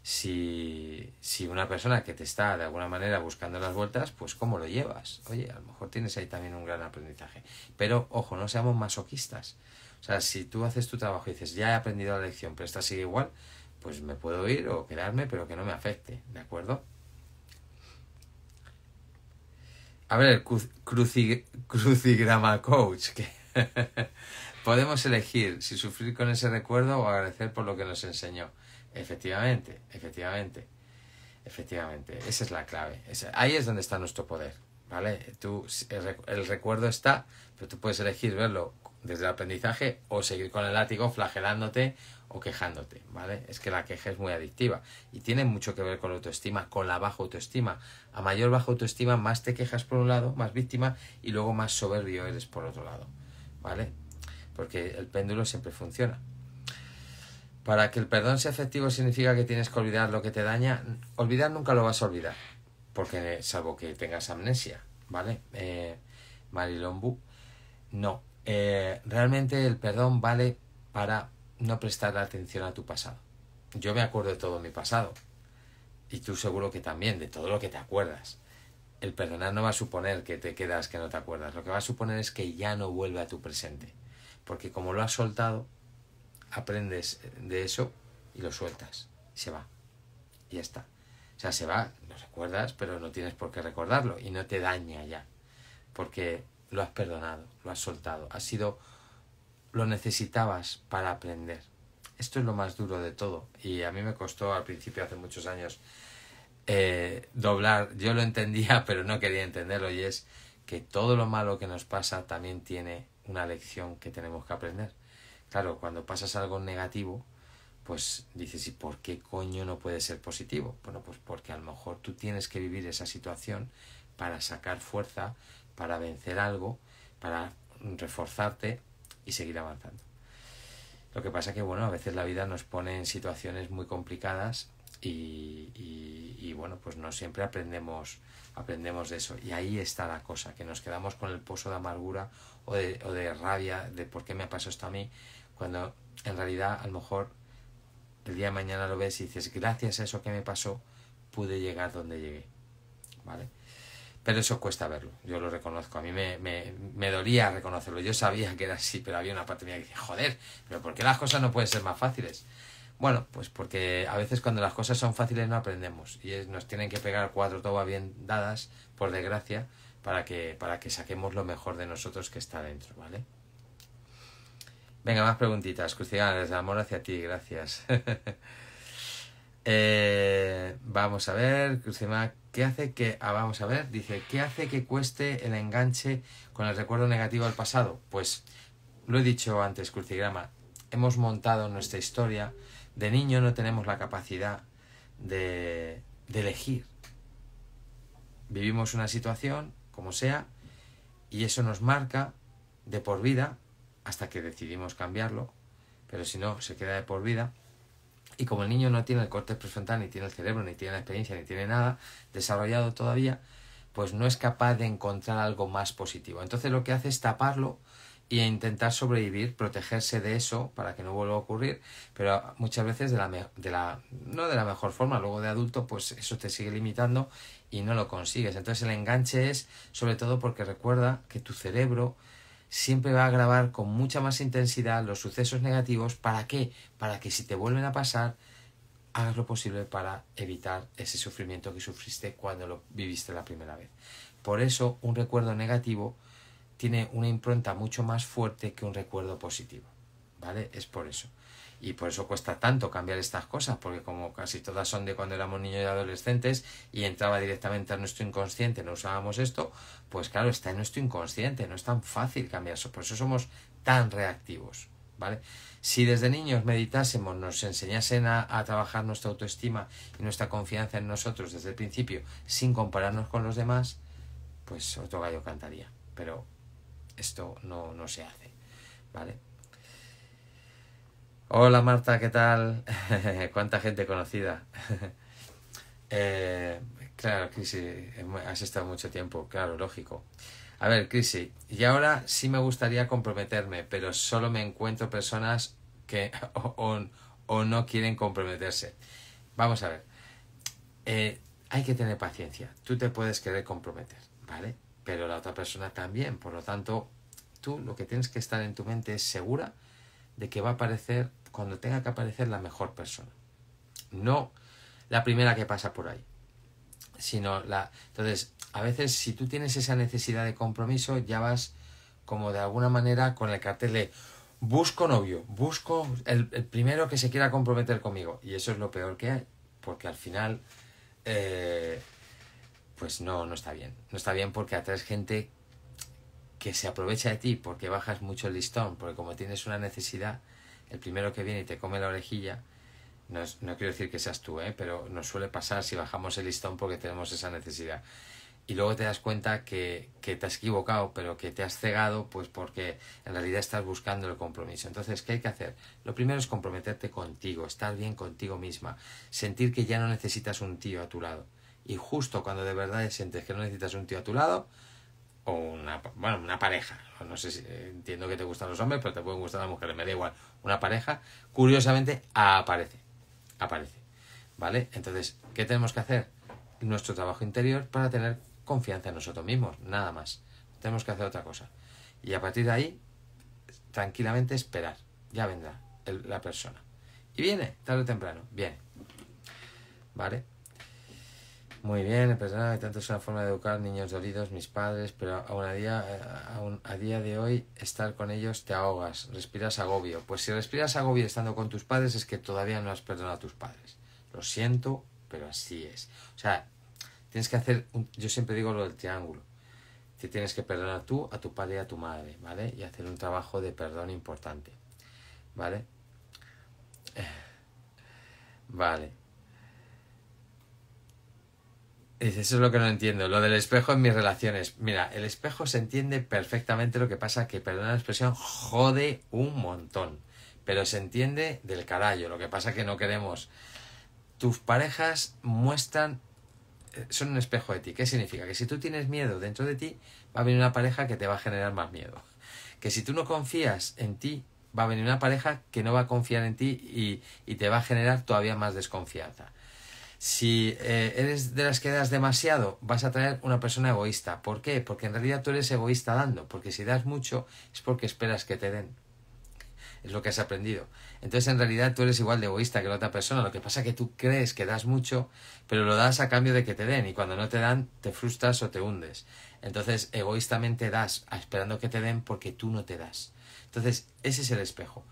si, si una persona que te está de alguna manera buscando las vueltas, pues cómo lo llevas. Oye, a lo mejor tienes ahí también un gran aprendizaje. Pero ojo, no seamos masoquistas. O sea, si tú haces tu trabajo y dices, ya he aprendido la lección, pero esta sigue igual, pues me puedo ir o quedarme, pero que no me afecte, ¿de acuerdo? A ver, cruci, crucigrama coach. Que podemos elegir si sufrir con ese recuerdo o agradecer por lo que nos enseñó. Efectivamente, efectivamente, efectivamente. Esa es la clave. ahí es donde está nuestro poder. ¿Vale? Tú, el recuerdo está, pero tú puedes elegir verlo desde el aprendizaje o seguir con el látigo flagelándote o quejándote, ¿vale? Es que la queja es muy adictiva y tiene mucho que ver con la autoestima, con la baja autoestima. A mayor baja autoestima, más te quejas por un lado, más víctima y luego más soberbio eres por otro lado, ¿vale? Porque el péndulo siempre funciona. Para que el perdón sea efectivo significa que tienes que olvidar lo que te daña. Olvidar nunca lo vas a olvidar, porque salvo que tengas amnesia, ¿vale? Eh, Marilombu. No, eh, realmente el perdón vale para no prestar atención a tu pasado. Yo me acuerdo de todo mi pasado. Y tú seguro que también, de todo lo que te acuerdas. El perdonar no va a suponer que te quedas, que no te acuerdas. Lo que va a suponer es que ya no vuelve a tu presente. Porque como lo has soltado, aprendes de eso y lo sueltas. Se va. Y ya está. O sea, se va, lo recuerdas, pero no tienes por qué recordarlo. Y no te daña ya. Porque lo has perdonado, lo has soltado. ha sido lo necesitabas para aprender. Esto es lo más duro de todo. Y a mí me costó al principio, hace muchos años, eh, doblar. Yo lo entendía, pero no quería entenderlo. Y es que todo lo malo que nos pasa también tiene una lección que tenemos que aprender. Claro, cuando pasas algo negativo, pues dices, ¿y por qué coño no puede ser positivo? Bueno, pues porque a lo mejor tú tienes que vivir esa situación para sacar fuerza, para vencer algo, para reforzarte y seguir avanzando. Lo que pasa que, bueno, a veces la vida nos pone en situaciones muy complicadas y, bueno, pues no siempre aprendemos, aprendemos de eso. Y ahí está la cosa, que nos quedamos con el pozo de amargura o de, rabia de por qué me ha pasado esto a mí, cuando en realidad a lo mejor el día de mañana lo ves y dices, gracias a eso que me pasó, pude llegar donde llegué. ¿Vale? Pero eso cuesta verlo, yo lo reconozco. A mí me, me, dolía reconocerlo. Yo sabía que era así, pero había una parte mía que decía, joder, pero ¿por qué las cosas no pueden ser más fáciles? Bueno, pues porque a veces cuando las cosas son fáciles no aprendemos y nos tienen que pegar cuatro tobas bien dadas, por desgracia, para que, para que saquemos lo mejor de nosotros que está dentro, ¿vale? Venga, más preguntitas. Cristina, desde amor hacia ti, gracias. Eh, vamos a ver, Cristina ¿Qué hace que, ah, vamos a ver, dice, ¿qué hace que cueste el enganche con el recuerdo negativo al pasado? Pues lo he dicho antes, crucigrama, hemos montado nuestra historia, de niño no tenemos la capacidad de, de elegir. Vivimos una situación, como sea, y eso nos marca de por vida hasta que decidimos cambiarlo, pero si no, se queda de por vida y como el niño no tiene el corte prefrontal, ni tiene el cerebro, ni tiene la experiencia, ni tiene nada desarrollado todavía, pues no es capaz de encontrar algo más positivo. Entonces lo que hace es taparlo y e intentar sobrevivir, protegerse de eso para que no vuelva a ocurrir, pero muchas veces de la, de la, no de la mejor forma, luego de adulto pues eso te sigue limitando y no lo consigues. Entonces el enganche es sobre todo porque recuerda que tu cerebro siempre va a grabar con mucha más intensidad los sucesos negativos. ¿Para qué? Para que si te vuelven a pasar, hagas lo posible para evitar ese sufrimiento que sufriste cuando lo viviste la primera vez. Por eso un recuerdo negativo tiene una impronta mucho más fuerte que un recuerdo positivo. ¿Vale? Es por eso. Y por eso cuesta tanto cambiar estas cosas, porque como casi todas son de cuando éramos niños y adolescentes y entraba directamente a nuestro inconsciente, no usábamos esto, pues claro, está en nuestro inconsciente, no es tan fácil cambiar eso, por eso somos tan reactivos, ¿vale? Si desde niños meditásemos, nos enseñasen a, trabajar nuestra autoestima y nuestra confianza en nosotros desde el principio, sin compararnos con los demás, pues otro gallo cantaría, pero esto no, no se hace, ¿vale? Hola Marta, ¿qué tal? ¿Cuánta gente conocida? Eh, claro, Crisi, eh, has estado mucho tiempo, claro, lógico. A ver, Crisi, y ahora sí me gustaría comprometerme, pero solo me encuentro personas que o, no quieren comprometerse. Vamos a ver, eh, hay que tener paciencia. Tú te puedes querer comprometer, ¿vale? Pero la otra persona también. Por lo tanto, tú lo que tienes que estar en tu mente es segura de que va a aparecer cuando tenga que aparecer la mejor persona. No la primera que pasa por ahí. Sino la. Entonces, a veces si tú tienes esa necesidad de compromiso, ya vas como de alguna manera con el cartel de busco novio, busco el, primero que se quiera comprometer conmigo. Y eso es lo peor que hay. Porque al final. Eh, pues no, no está bien. No está bien porque atraes gente que se aprovecha de ti porque bajas mucho el listón, porque como tienes una necesidad, el primero que viene y te come la orejilla, no, quiero decir que seas tú, ¿eh? pero nos suele pasar si bajamos el listón porque tenemos esa necesidad. Y luego te das cuenta que, te has equivocado, pero que te has cegado, pues porque en realidad estás buscando el compromiso. Entonces, ¿qué hay que hacer? Lo primero es comprometerte contigo, estar bien contigo misma, sentir que ya no necesitas un tío a tu lado. Y justo cuando de verdad sientes que no necesitas un tío a tu lado, o una, bueno, una pareja. No sé eh, entiendo que te gustan los hombres, pero te pueden gustar las mujeres, me da igual una pareja, curiosamente aparece. Aparece. ¿Vale? Entonces, ¿qué tenemos que hacer? Nuestro trabajo interior para tener confianza en nosotros mismos, nada más. Tenemos que hacer otra cosa. Y a partir de ahí, tranquilamente esperar. Ya vendrá la persona. Y viene, tarde o temprano, viene. ¿Vale? Muy bien, perdona, tanto es una forma de educar niños dolidos, mis padres, pero aún a día, eh, a día de hoy estar con ellos te ahogas, respiras agobio. Pues si respiras agobio estando con tus padres es que todavía no has perdonado a tus padres. Lo siento, pero así es. O sea, tienes que hacer, yo siempre digo lo del triángulo. Te tienes que perdonar tú, a tu padre y a tu madre, ¿vale? Y hacer un trabajo de perdón importante, ¿vale? Eh, vale. Eso es lo que no entiendo. Lo del espejo en mis relaciones. Mira, el espejo se entiende perfectamente. Lo que pasa que, perdona la expresión, jode un montón. Pero se entiende del carajo. Lo que pasa que no queremos. Tus parejas muestran. Eh, son un espejo de ti. ¿Qué significa? Que si tú tienes miedo dentro de ti, va a venir una pareja que te va a generar más miedo. Que si tú no confías en ti, va a venir una pareja que no va a confiar en ti y, y te va a generar todavía más desconfianza si eh, eres de las que das demasiado, vas a traer una persona egoísta. ¿Por qué? Porque en realidad tú eres egoísta dando, porque si das mucho es porque esperas que te den. Es lo que has aprendido. Entonces en realidad tú eres igual de egoísta que la otra persona. Lo que pasa es que tú crees que das mucho, pero lo das a cambio de que te den. Y cuando no te dan, te frustras o te hundes. Entonces egoístamente das, esperando que te den porque tú no te das. Entonces ese es el espejo.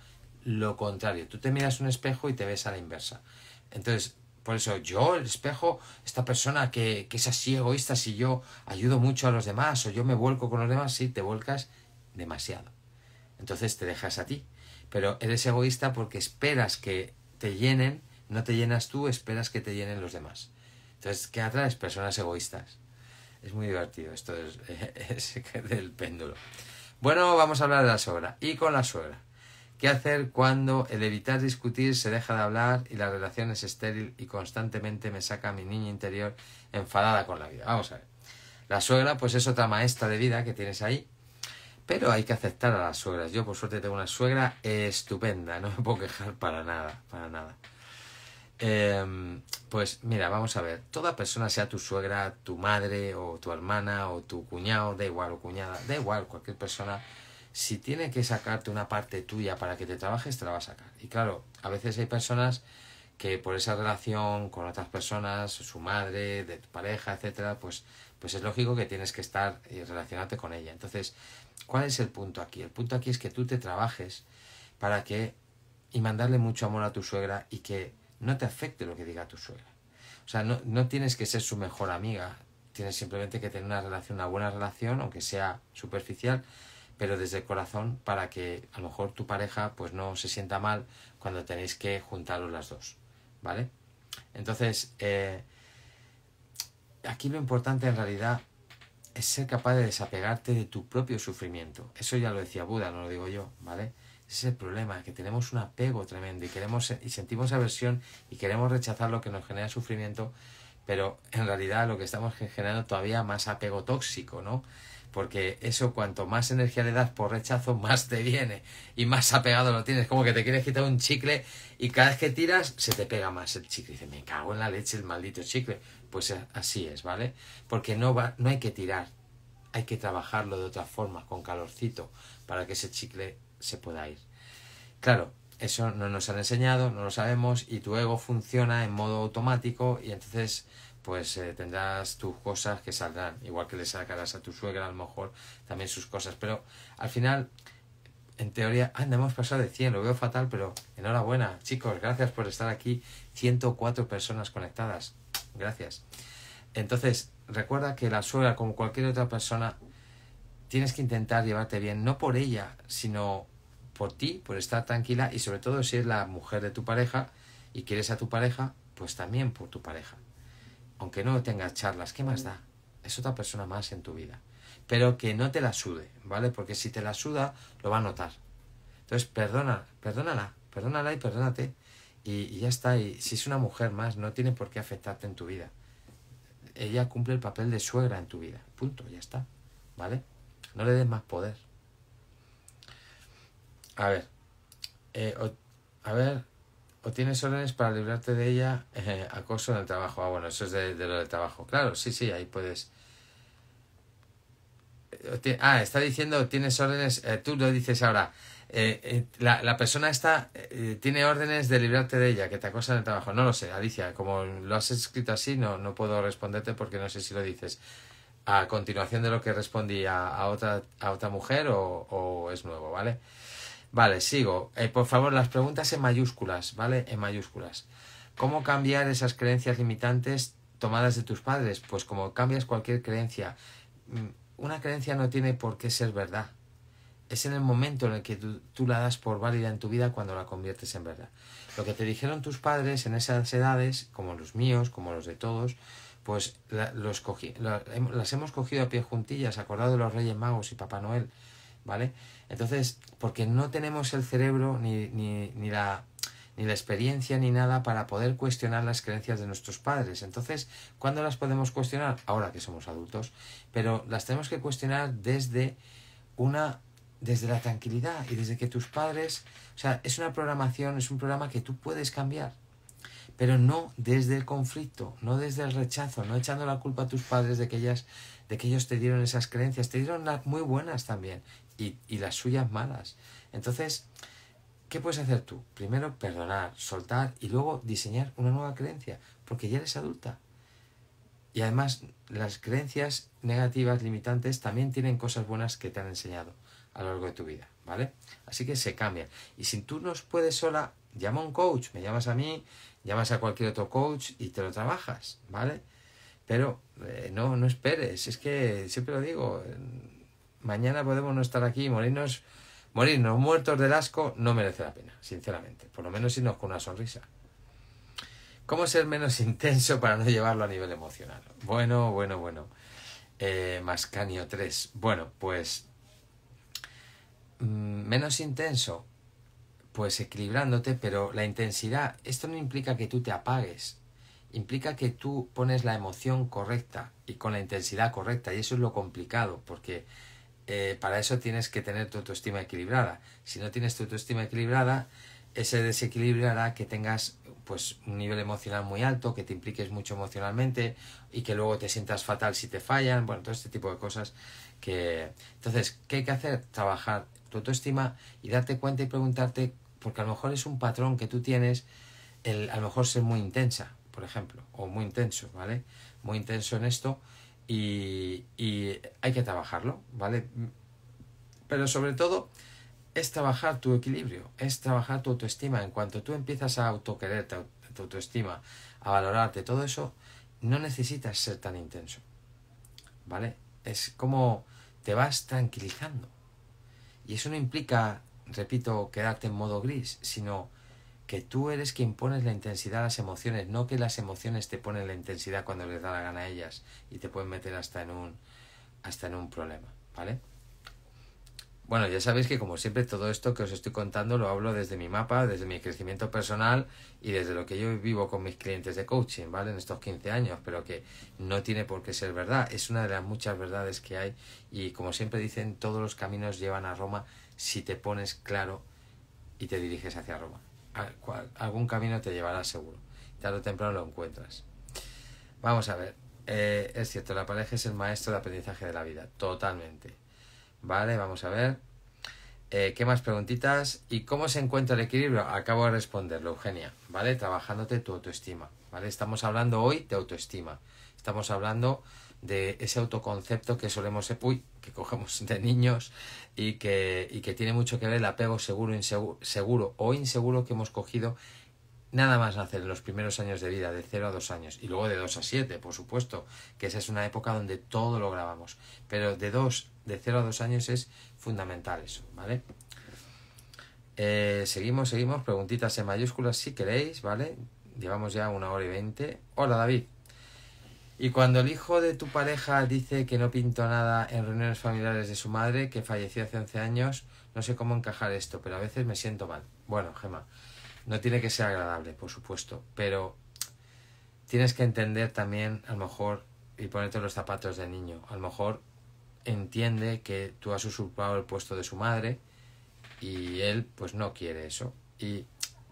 Lo contrario, tú te miras un espejo y te ves a la inversa. Entonces por eso yo, el espejo, esta persona que, que, es así egoísta, si yo ayudo mucho a los demás o yo me vuelco con los demás, sí, te vuelcas demasiado. Entonces te dejas a ti. Pero eres egoísta porque esperas que te llenen, no te llenas tú, esperas que te llenen los demás. Entonces, ¿qué atraes? Personas egoístas. Es muy divertido esto es, del péndulo. Bueno, vamos a hablar de la sobra. Y con la sobra. ¿Qué hacer cuando el evitar discutir se deja de hablar y la relación es estéril y constantemente me saca a mi niña interior enfadada con la vida? Vamos a ver. La suegra, pues es otra maestra de vida que tienes ahí, pero hay que aceptar a las suegras. Yo, por suerte, tengo una suegra estupenda, no me puedo quejar para nada, para nada. Em, pues mira, vamos a ver, toda persona, sea tu suegra, tu madre o tu hermana o tu cuñado, da igual o cuñada, da igual, cualquier persona si tiene que sacarte una parte tuya para que te trabajes, te la va a sacar. Y claro, a veces hay personas que por esa relación con otras personas, su madre, de tu pareja, etcétera, pues, pues es lógico que tienes que estar y eh, relacionarte con ella. Entonces, ¿cuál es el punto aquí? El punto aquí es que tú te trabajes para que y mandarle mucho amor a tu suegra y que no te afecte lo que diga tu suegra. O sea, no, no tienes que ser su mejor amiga, tienes simplemente que tener una relación, una buena relación, aunque sea superficial, pero desde el corazón para que a lo mejor tu pareja pues no se sienta mal cuando tenéis que juntaros las dos, ¿vale? Entonces, eh, aquí lo importante en realidad es ser capaz de desapegarte de tu propio sufrimiento. Eso ya lo decía Buda, no lo digo yo, ¿vale? Ese es el problema, que tenemos un apego tremendo y queremos y sentimos aversión y queremos rechazar lo que nos genera sufrimiento, pero en realidad lo que estamos generando todavía más apego tóxico, ¿no? porque eso cuanto más energía le das por rechazo, más te viene y más apegado lo tienes. Como que te quieres quitar un chicle y cada vez que tiras se te pega más el chicle. dice me cago en la leche el maldito chicle. Pues así es, ¿vale? Porque no, va, no hay que tirar, hay que trabajarlo de otra forma, con calorcito, para que ese chicle se pueda ir. Claro, eso no nos han enseñado, no lo sabemos y tu ego funciona en modo automático y entonces pues eh, tendrás tus cosas que saldrán, igual que le sacarás a tu suegra a lo mejor también sus cosas, pero al final, en teoría, andamos hemos pasado de 100, lo veo fatal, pero enhorabuena, chicos, gracias por estar aquí, 104 personas conectadas, gracias. Entonces, recuerda que la suegra, como cualquier otra persona, tienes que intentar llevarte bien, no por ella, sino por ti, por estar tranquila y sobre todo si es la mujer de tu pareja y quieres a tu pareja, pues también por tu pareja aunque no tengas charlas, ¿qué más da? Es otra persona más en tu vida. Pero que no te la sude, ¿vale? Porque si te la suda, lo va a notar. Entonces, perdona, perdónala, perdónala y perdónate. Y, ya está. Y si es una mujer más, no tiene por qué afectarte en tu vida. Ella cumple el papel de suegra en tu vida. Punto, ya está. ¿Vale? No le des más poder. A ver. Eh, a ver, tienes órdenes para librarte de ella eh, acoso en el trabajo. Ah, bueno, eso es de, lo del trabajo. Claro, sí, sí, ahí puedes. Eh, ah, está diciendo tienes órdenes, eh, tú lo dices ahora. la, persona está tiene órdenes de librarte de ella, que te acosa en el trabajo. No lo sé, Alicia, como lo has escrito así, no, no puedo responderte porque no sé si lo dices. A continuación de lo que respondí a, otra, a otra mujer o es nuevo, ¿vale? Vale, sigo. Eh, por favor, las preguntas en mayúsculas, ¿vale? En mayúsculas. ¿Cómo cambiar esas creencias limitantes tomadas de tus padres? Pues como cambias cualquier creencia. Mm, una creencia no tiene por qué ser verdad. Es en el momento en el que tú, la das por válida en tu vida cuando la conviertes en verdad. Lo que te dijeron tus padres en esas edades, como los míos, como los de todos, pues los las hemos cogido a pie juntillas, acordado de los Reyes Magos y Papá Noel ¿vale? Entonces, porque no tenemos el cerebro ni, ni, ni, la, ni la experiencia ni nada para poder cuestionar las creencias de nuestros padres. Entonces, ¿cuándo las podemos cuestionar? Ahora que somos adultos, pero las tenemos que cuestionar desde una desde la tranquilidad y desde que tus padres, o sea, es una programación, es un programa que tú puedes cambiar, pero no desde el conflicto, no desde el rechazo, no echando la culpa a tus padres de que ellas de que ellos te dieron esas creencias, te dieron las muy buenas también, y, las suyas malas. Entonces, ¿qué puedes hacer tú? Primero perdonar, soltar y luego diseñar una nueva creencia, porque ya eres adulta. Y además las creencias negativas, limitantes, también tienen cosas buenas que te han enseñado a lo largo de tu vida, ¿vale? Así que se cambian. Y si tú no puedes sola, llama a un coach, me llamas a mí, llamas a cualquier otro coach y te lo trabajas, ¿vale? Pero eh, no, no esperes, es que siempre lo digo, mañana podemos no estar aquí y morirnos, morirnos muertos del asco no merece la pena, sinceramente. Por lo menos irnos con una sonrisa. ¿Cómo ser menos intenso para no llevarlo a nivel emocional? Bueno, bueno, bueno. Eh, Mascanio 3. Bueno, pues mm, menos intenso, pues equilibrándote, pero la intensidad, esto no implica que tú te apagues, implica que tú pones la emoción correcta y con la intensidad correcta, y eso es lo complicado, porque eh, para eso tienes que tener tu autoestima equilibrada. Si no tienes tu autoestima equilibrada, ese desequilibrio hará que tengas pues un nivel emocional muy alto, que te impliques mucho emocionalmente y que luego te sientas fatal si te fallan, bueno, todo este tipo de cosas que entonces, ¿qué hay que hacer? Trabajar tu autoestima y darte cuenta y preguntarte porque a lo mejor es un patrón que tú tienes el a lo mejor ser muy intensa, por ejemplo, o muy intenso, ¿vale? Muy intenso en esto y, y hay que trabajarlo, ¿vale? Pero sobre todo es trabajar tu equilibrio, es trabajar tu autoestima. En cuanto tú empiezas a autoquererte, tu autoestima, a valorarte, todo eso, no necesitas ser tan intenso. ¿Vale? Es como te vas tranquilizando. Y eso no implica, repito, quedarte en modo gris, sino que tú eres quien pones la intensidad a las emociones, no que las emociones te ponen la intensidad cuando les da la gana a ellas y te pueden meter hasta en un hasta en un problema, ¿vale? Bueno, ya sabéis que como siempre todo esto que os estoy contando lo hablo desde mi mapa, desde mi crecimiento personal y desde lo que yo vivo con mis clientes de coaching, ¿vale? En estos 15 años, pero que no tiene por qué ser verdad. Es una de las muchas verdades que hay y como siempre dicen, todos los caminos llevan a Roma si te pones claro y te diriges hacia Roma algún camino te llevará seguro. Ya o temprano lo encuentras. Vamos a ver. Eh, es cierto, la pareja es el maestro de aprendizaje de la vida. Totalmente. Vale, vamos a ver. Eh, ¿Qué más preguntitas? ¿Y cómo se encuentra el equilibrio? Acabo de responderlo, Eugenia. ¿Vale? Trabajándote tu autoestima. ¿Vale? Estamos hablando hoy de autoestima. Estamos hablando de ese autoconcepto que solemos, que cogemos de niños y que, y que tiene mucho que ver el apego seguro, seguro o inseguro que hemos cogido nada más nacer en los primeros años de vida, de 0 a 2 años, y luego de 2 a 7, por supuesto, que esa es una época donde todo lo grabamos, pero de 2, de 0 a 2 años es fundamental eso, ¿vale? Eh, seguimos, seguimos, preguntitas en mayúsculas si queréis, ¿vale? Llevamos ya una hora y veinte. Hola David. Y cuando el hijo de tu pareja dice que no pintó nada en reuniones familiares de su madre, que falleció hace 11 años, no sé cómo encajar esto, pero a veces me siento mal. Bueno, Gemma, no tiene que ser agradable, por supuesto, pero tienes que entender también, a lo mejor, y ponerte los zapatos de niño. A lo mejor entiende que tú has usurpado el puesto de su madre y él, pues, no quiere eso. Y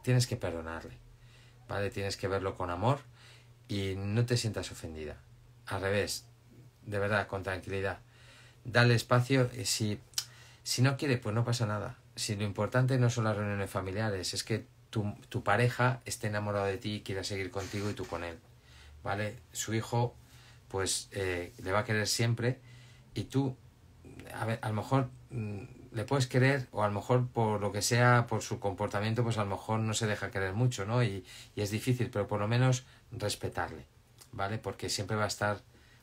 tienes que perdonarle, ¿vale? Tienes que verlo con amor y no te sientas ofendida. Al revés, de verdad, con tranquilidad. Dale espacio y eh, si, no quiere, pues no pasa nada. Si lo importante no son las reuniones familiares, es que tu, pareja esté enamorado de ti y quiera seguir contigo y tú con él. ¿Vale? Su hijo, pues eh, le va a querer siempre y tú, a, ver, a lo mejor mm, le puedes querer o a lo mejor por lo que sea, por su comportamiento, pues a lo mejor no se deja querer mucho, ¿no? y es difícil, pero por lo menos respetarle, ¿vale? Porque siempre va a estar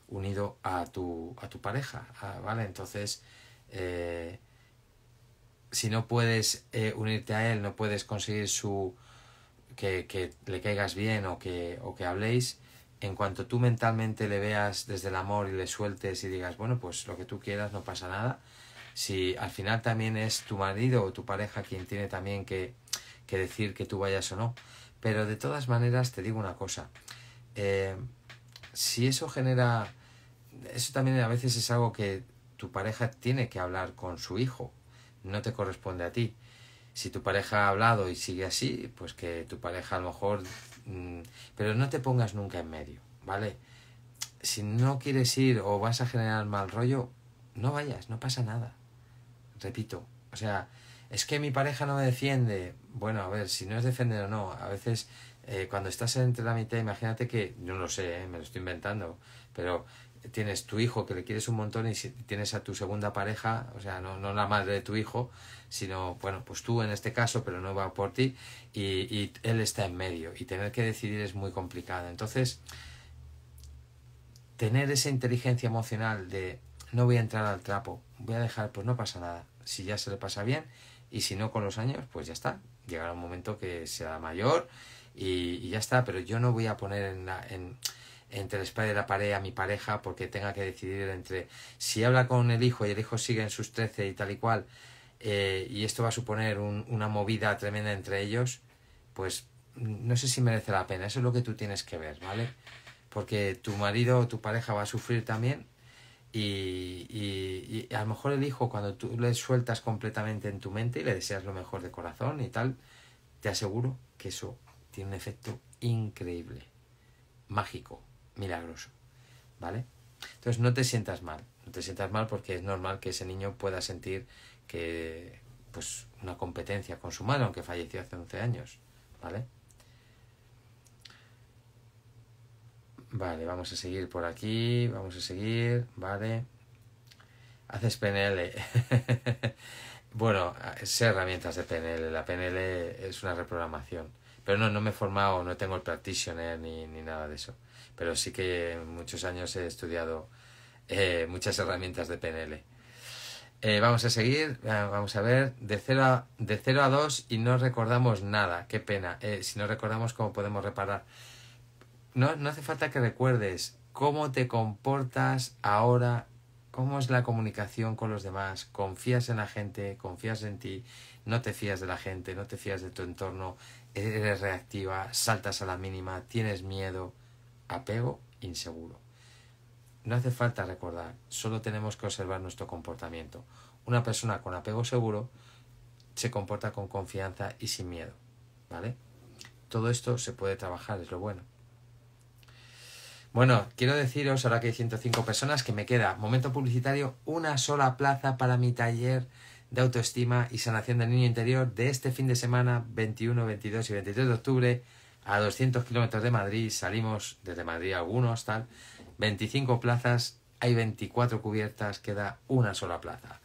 unido a tu, a tu pareja, ah, ¿vale? Entonces, eh, si no puedes eh, unirte a él, no puedes conseguir su que, que le caigas bien o que, o que habléis, en cuanto tú mentalmente le veas desde el amor y le sueltes y digas, bueno, pues lo que tú quieras, no pasa nada, si al final también es tu marido o tu pareja quien tiene también que, que decir que tú vayas o no, pero de todas maneras te digo una cosa. Eh, si eso genera... Eso también a veces es algo que tu pareja tiene que hablar con su hijo. No te corresponde a ti. Si tu pareja ha hablado y sigue así, pues que tu pareja a lo mejor... Mm, pero no te pongas nunca en medio, ¿vale? Si no quieres ir o vas a generar mal rollo, no vayas, no pasa nada. Repito, o sea, es que mi pareja no me defiende. Bueno, a ver, si no es defender o no, a veces eh, cuando estás entre la mitad, imagínate que, no lo sé, eh, me lo estoy inventando, pero tienes tu hijo que le quieres un montón y tienes a tu segunda pareja, o sea, no, la madre de tu hijo, sino, bueno, pues tú en este caso, pero no va por ti, y él está en medio, y tener que decidir es muy complicado. Entonces, tener esa inteligencia emocional de no voy a entrar al trapo, voy a dejar, pues no pasa nada, si ya se le pasa bien, y si no con los años, pues ya está, llegará un momento que sea mayor y, ya está, pero yo no voy a poner en entre la espada y la pared a mi pareja porque tenga que decidir entre si habla con el hijo y el hijo sigue en sus trece y tal y cual, eh, y esto va a suponer una movida tremenda entre ellos, pues no sé si merece la pena, eso es lo que tú tienes que ver, ¿vale? Porque tu marido o tu pareja va a sufrir también y, y, a lo mejor el hijo, cuando tú le sueltas completamente en tu mente y le deseas lo mejor de corazón y tal, te aseguro que eso tiene un efecto increíble, mágico, milagroso. ¿Vale? Entonces no te sientas mal, no te sientas mal porque es normal que ese niño pueda sentir que, pues, una competencia con su madre, aunque falleció hace 11 años. ¿Vale? Vale, vamos a seguir por aquí, vamos a seguir, vale. Haces PNL. bueno, sé herramientas de PNL. La PNL es una reprogramación. Pero no, no me he formado, no tengo el practitioner ni, ni nada de eso. Pero sí que muchos años he estudiado eh, muchas herramientas de PNL. Eh, vamos a seguir, ah, vamos a ver, de 0 a, de cero a 2 y no recordamos nada, qué pena. Eh, si no recordamos, ¿cómo podemos reparar? no, no hace falta que recuerdes cómo te comportas ahora, cómo es la comunicación con los demás, confías en la gente, confías en ti, no te fías de la gente, no te fías de tu entorno, eres reactiva, saltas a la mínima, tienes miedo, apego inseguro. No hace falta recordar, solo tenemos que observar nuestro comportamiento. Una persona con apego seguro se comporta con confianza y sin miedo, ¿vale? Todo esto se puede trabajar, es lo bueno. Bueno, quiero deciros, ahora que hay 105 personas, que me queda, momento publicitario, una sola plaza para mi taller de autoestima y sanación del niño interior de este fin de semana 21, 22 y 23 de octubre a 200 kilómetros de Madrid. Salimos desde Madrid algunos, tal. 25 plazas, hay 24 cubiertas, queda una sola plaza.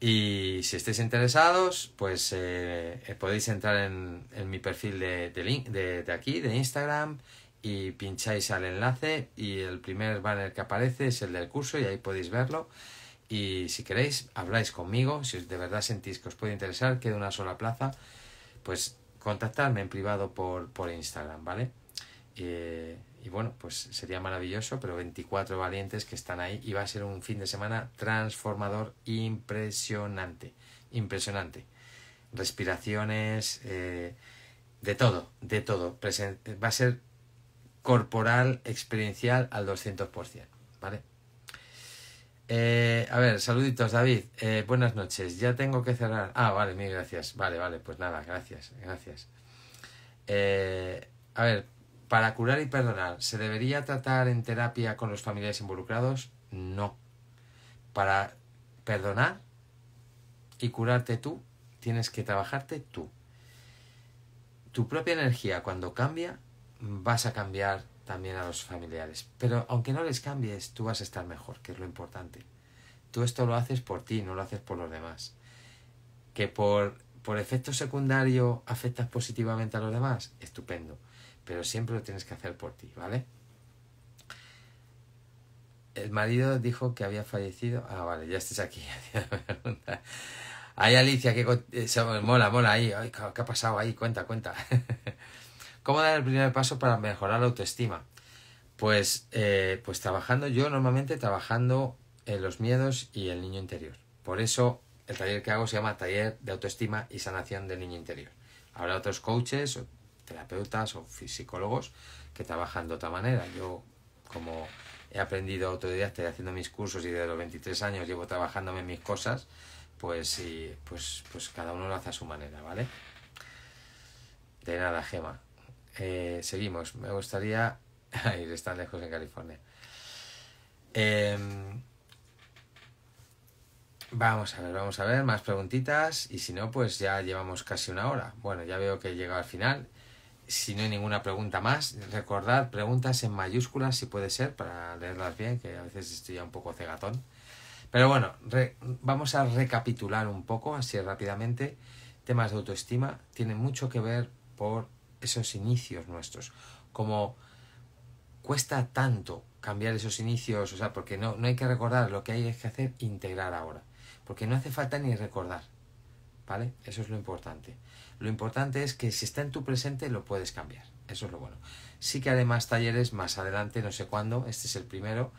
Y si estáis interesados, pues eh, eh, podéis entrar en, mi perfil de, link, de aquí, de Instagram, y pincháis al enlace y el primer banner que aparece es el del curso y ahí podéis verlo. Y si queréis, habláis conmigo, si de verdad sentís que os puede interesar, queda una sola plaza, pues contactadme en privado por, por Instagram, ¿vale? y bueno, pues sería maravilloso, pero 24 valientes que están ahí y va a ser un fin de semana transformador impresionante, impresionante. Respiraciones, eh, de todo, de todo. va a ser corporal experiencial al 200%, ¿vale? Eh, a ver, saluditos, David. Eh, buenas noches. Ya tengo que cerrar. Ah, vale, mil gracias. Vale, vale, pues nada, gracias, gracias. Eh, a ver, para curar y perdonar, ¿se debería tratar en terapia con los familiares involucrados? No. Para perdonar y curarte tú, tienes que trabajarte tú. Tu propia energía, cuando cambia, vas a cambiar también a los familiares. Pero aunque no les cambies, tú vas a estar mejor, que es lo importante. Tú esto lo haces por ti, no lo haces por los demás. Que por, por efecto secundario afectas positivamente a los demás, estupendo. Pero siempre lo tienes que hacer por ti, ¿vale? El marido dijo que había fallecido. Ah, vale, ya estás aquí. Ay, Alicia, que eh, mola, mola ahí. Ay, ¿Qué ha pasado ahí? Cuenta, cuenta. ¿Cómo dar el primer paso para mejorar la autoestima? Pues, eh, pues trabajando yo normalmente trabajando en los miedos y el niño interior. Por eso el taller que hago se llama Taller de Autoestima y Sanación del Niño Interior. Habrá otros coaches, terapeutas o psicólogos que trabajan de otra manera. Yo, como he aprendido otro autodidacta haciendo mis cursos y desde los 23 años llevo trabajándome en mis cosas, pues, pues, pues cada uno lo hace a su manera, ¿vale? De nada, Gema. Eh, seguimos. Me gustaría ir tan lejos en California. Em, vamos a ver, vamos a ver, más preguntitas. Y si no, pues ya llevamos casi una hora. Bueno, ya veo que he llegado al final. Si no hay ninguna pregunta más, recordad preguntas en mayúsculas si puede ser, para leerlas bien, que a veces estoy ya un poco cegatón. Pero bueno, vamos a recapitular un poco, así rápidamente. Temas de autoestima tienen mucho que ver por esos inicios nuestros, como cuesta tanto cambiar esos inicios, o sea, porque no, no hay que recordar, lo que hay es que hacer integrar ahora, porque no hace falta ni recordar, ¿vale? Eso es lo importante. Lo importante es que si está en tu presente lo puedes cambiar, eso es lo bueno. Sí que además más talleres más adelante, no sé cuándo, este es el primero,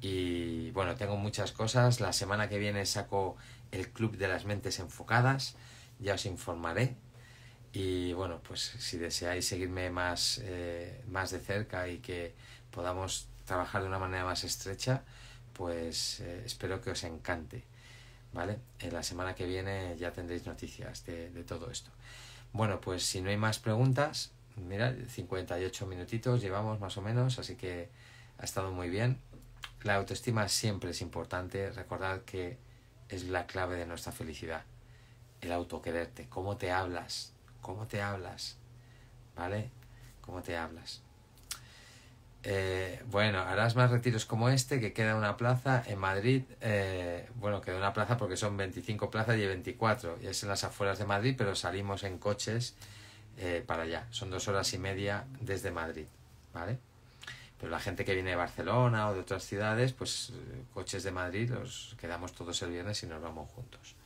y bueno, tengo muchas cosas, la semana que viene saco el Club de las Mentes Enfocadas, ya os informaré y bueno, pues si deseáis seguirme más, eh, más de cerca y que podamos trabajar de una manera más estrecha, pues eh, espero que os encante. ¿Vale? En la semana que viene ya tendréis noticias de, todo esto. Bueno, pues si no hay más preguntas, mira, 58 minutitos llevamos más o menos, así que ha estado muy bien. La autoestima siempre es importante, recordad que es la clave de nuestra felicidad. El autoquererte, cómo te hablas, cómo te hablas, ¿vale? Cómo te hablas. Eh, bueno, harás más retiros como este, que queda una plaza en Madrid. Eh, bueno, queda una plaza porque son 25 plazas y 24. Y es en las afueras de Madrid, pero salimos en coches eh, para allá. Son dos horas y media desde Madrid, ¿vale? Pero la gente que viene de Barcelona o de otras ciudades, pues coches de Madrid los quedamos todos el viernes y nos vamos juntos.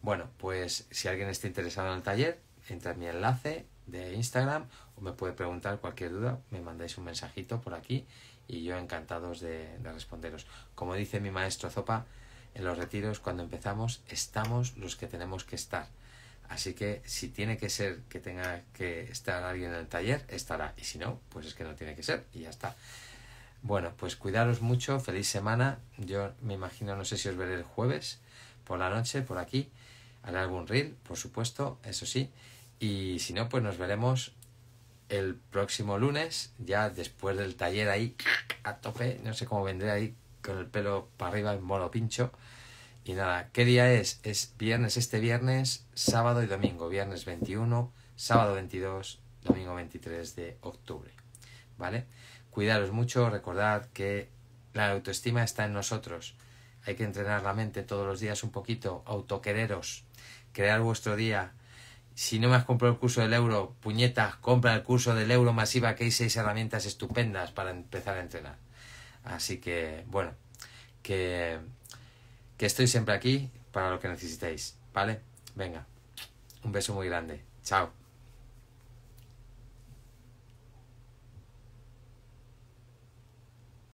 Bueno, pues si alguien está interesado en el taller, entra en mi enlace de Instagram o me puede preguntar cualquier duda, me mandáis un mensajito por aquí y yo encantados de, de responderos. Como dice mi maestro Zopa, en los retiros cuando empezamos estamos los que tenemos que estar. Así que si tiene que ser que tenga que estar alguien en el taller, estará. Y si no, pues es que no tiene que ser y ya está. Bueno, pues cuidaros mucho, feliz semana. Yo me imagino, no sé si os veré el jueves por la noche, por aquí. Haré algún reel, por supuesto, eso sí. Y si no, pues nos veremos el próximo lunes, ya después del taller ahí a tope, no sé cómo vendré ahí con el pelo para arriba en mono pincho. Y nada, ¿qué día es? Es viernes, este viernes, sábado y domingo, viernes 21, sábado 22, domingo 23 de octubre. ¿Vale? Cuidaros mucho, recordad que la autoestima está en nosotros. Hay que entrenar la mente todos los días un poquito, autoquereros, crear vuestro día, si no me has comprado el curso del euro, puñetas, compra el curso del euro masiva que hay seis herramientas estupendas para empezar a entrenar. Así que, bueno, que, que estoy siempre aquí para lo que necesitéis, ¿vale? Venga, un beso muy grande. Chao.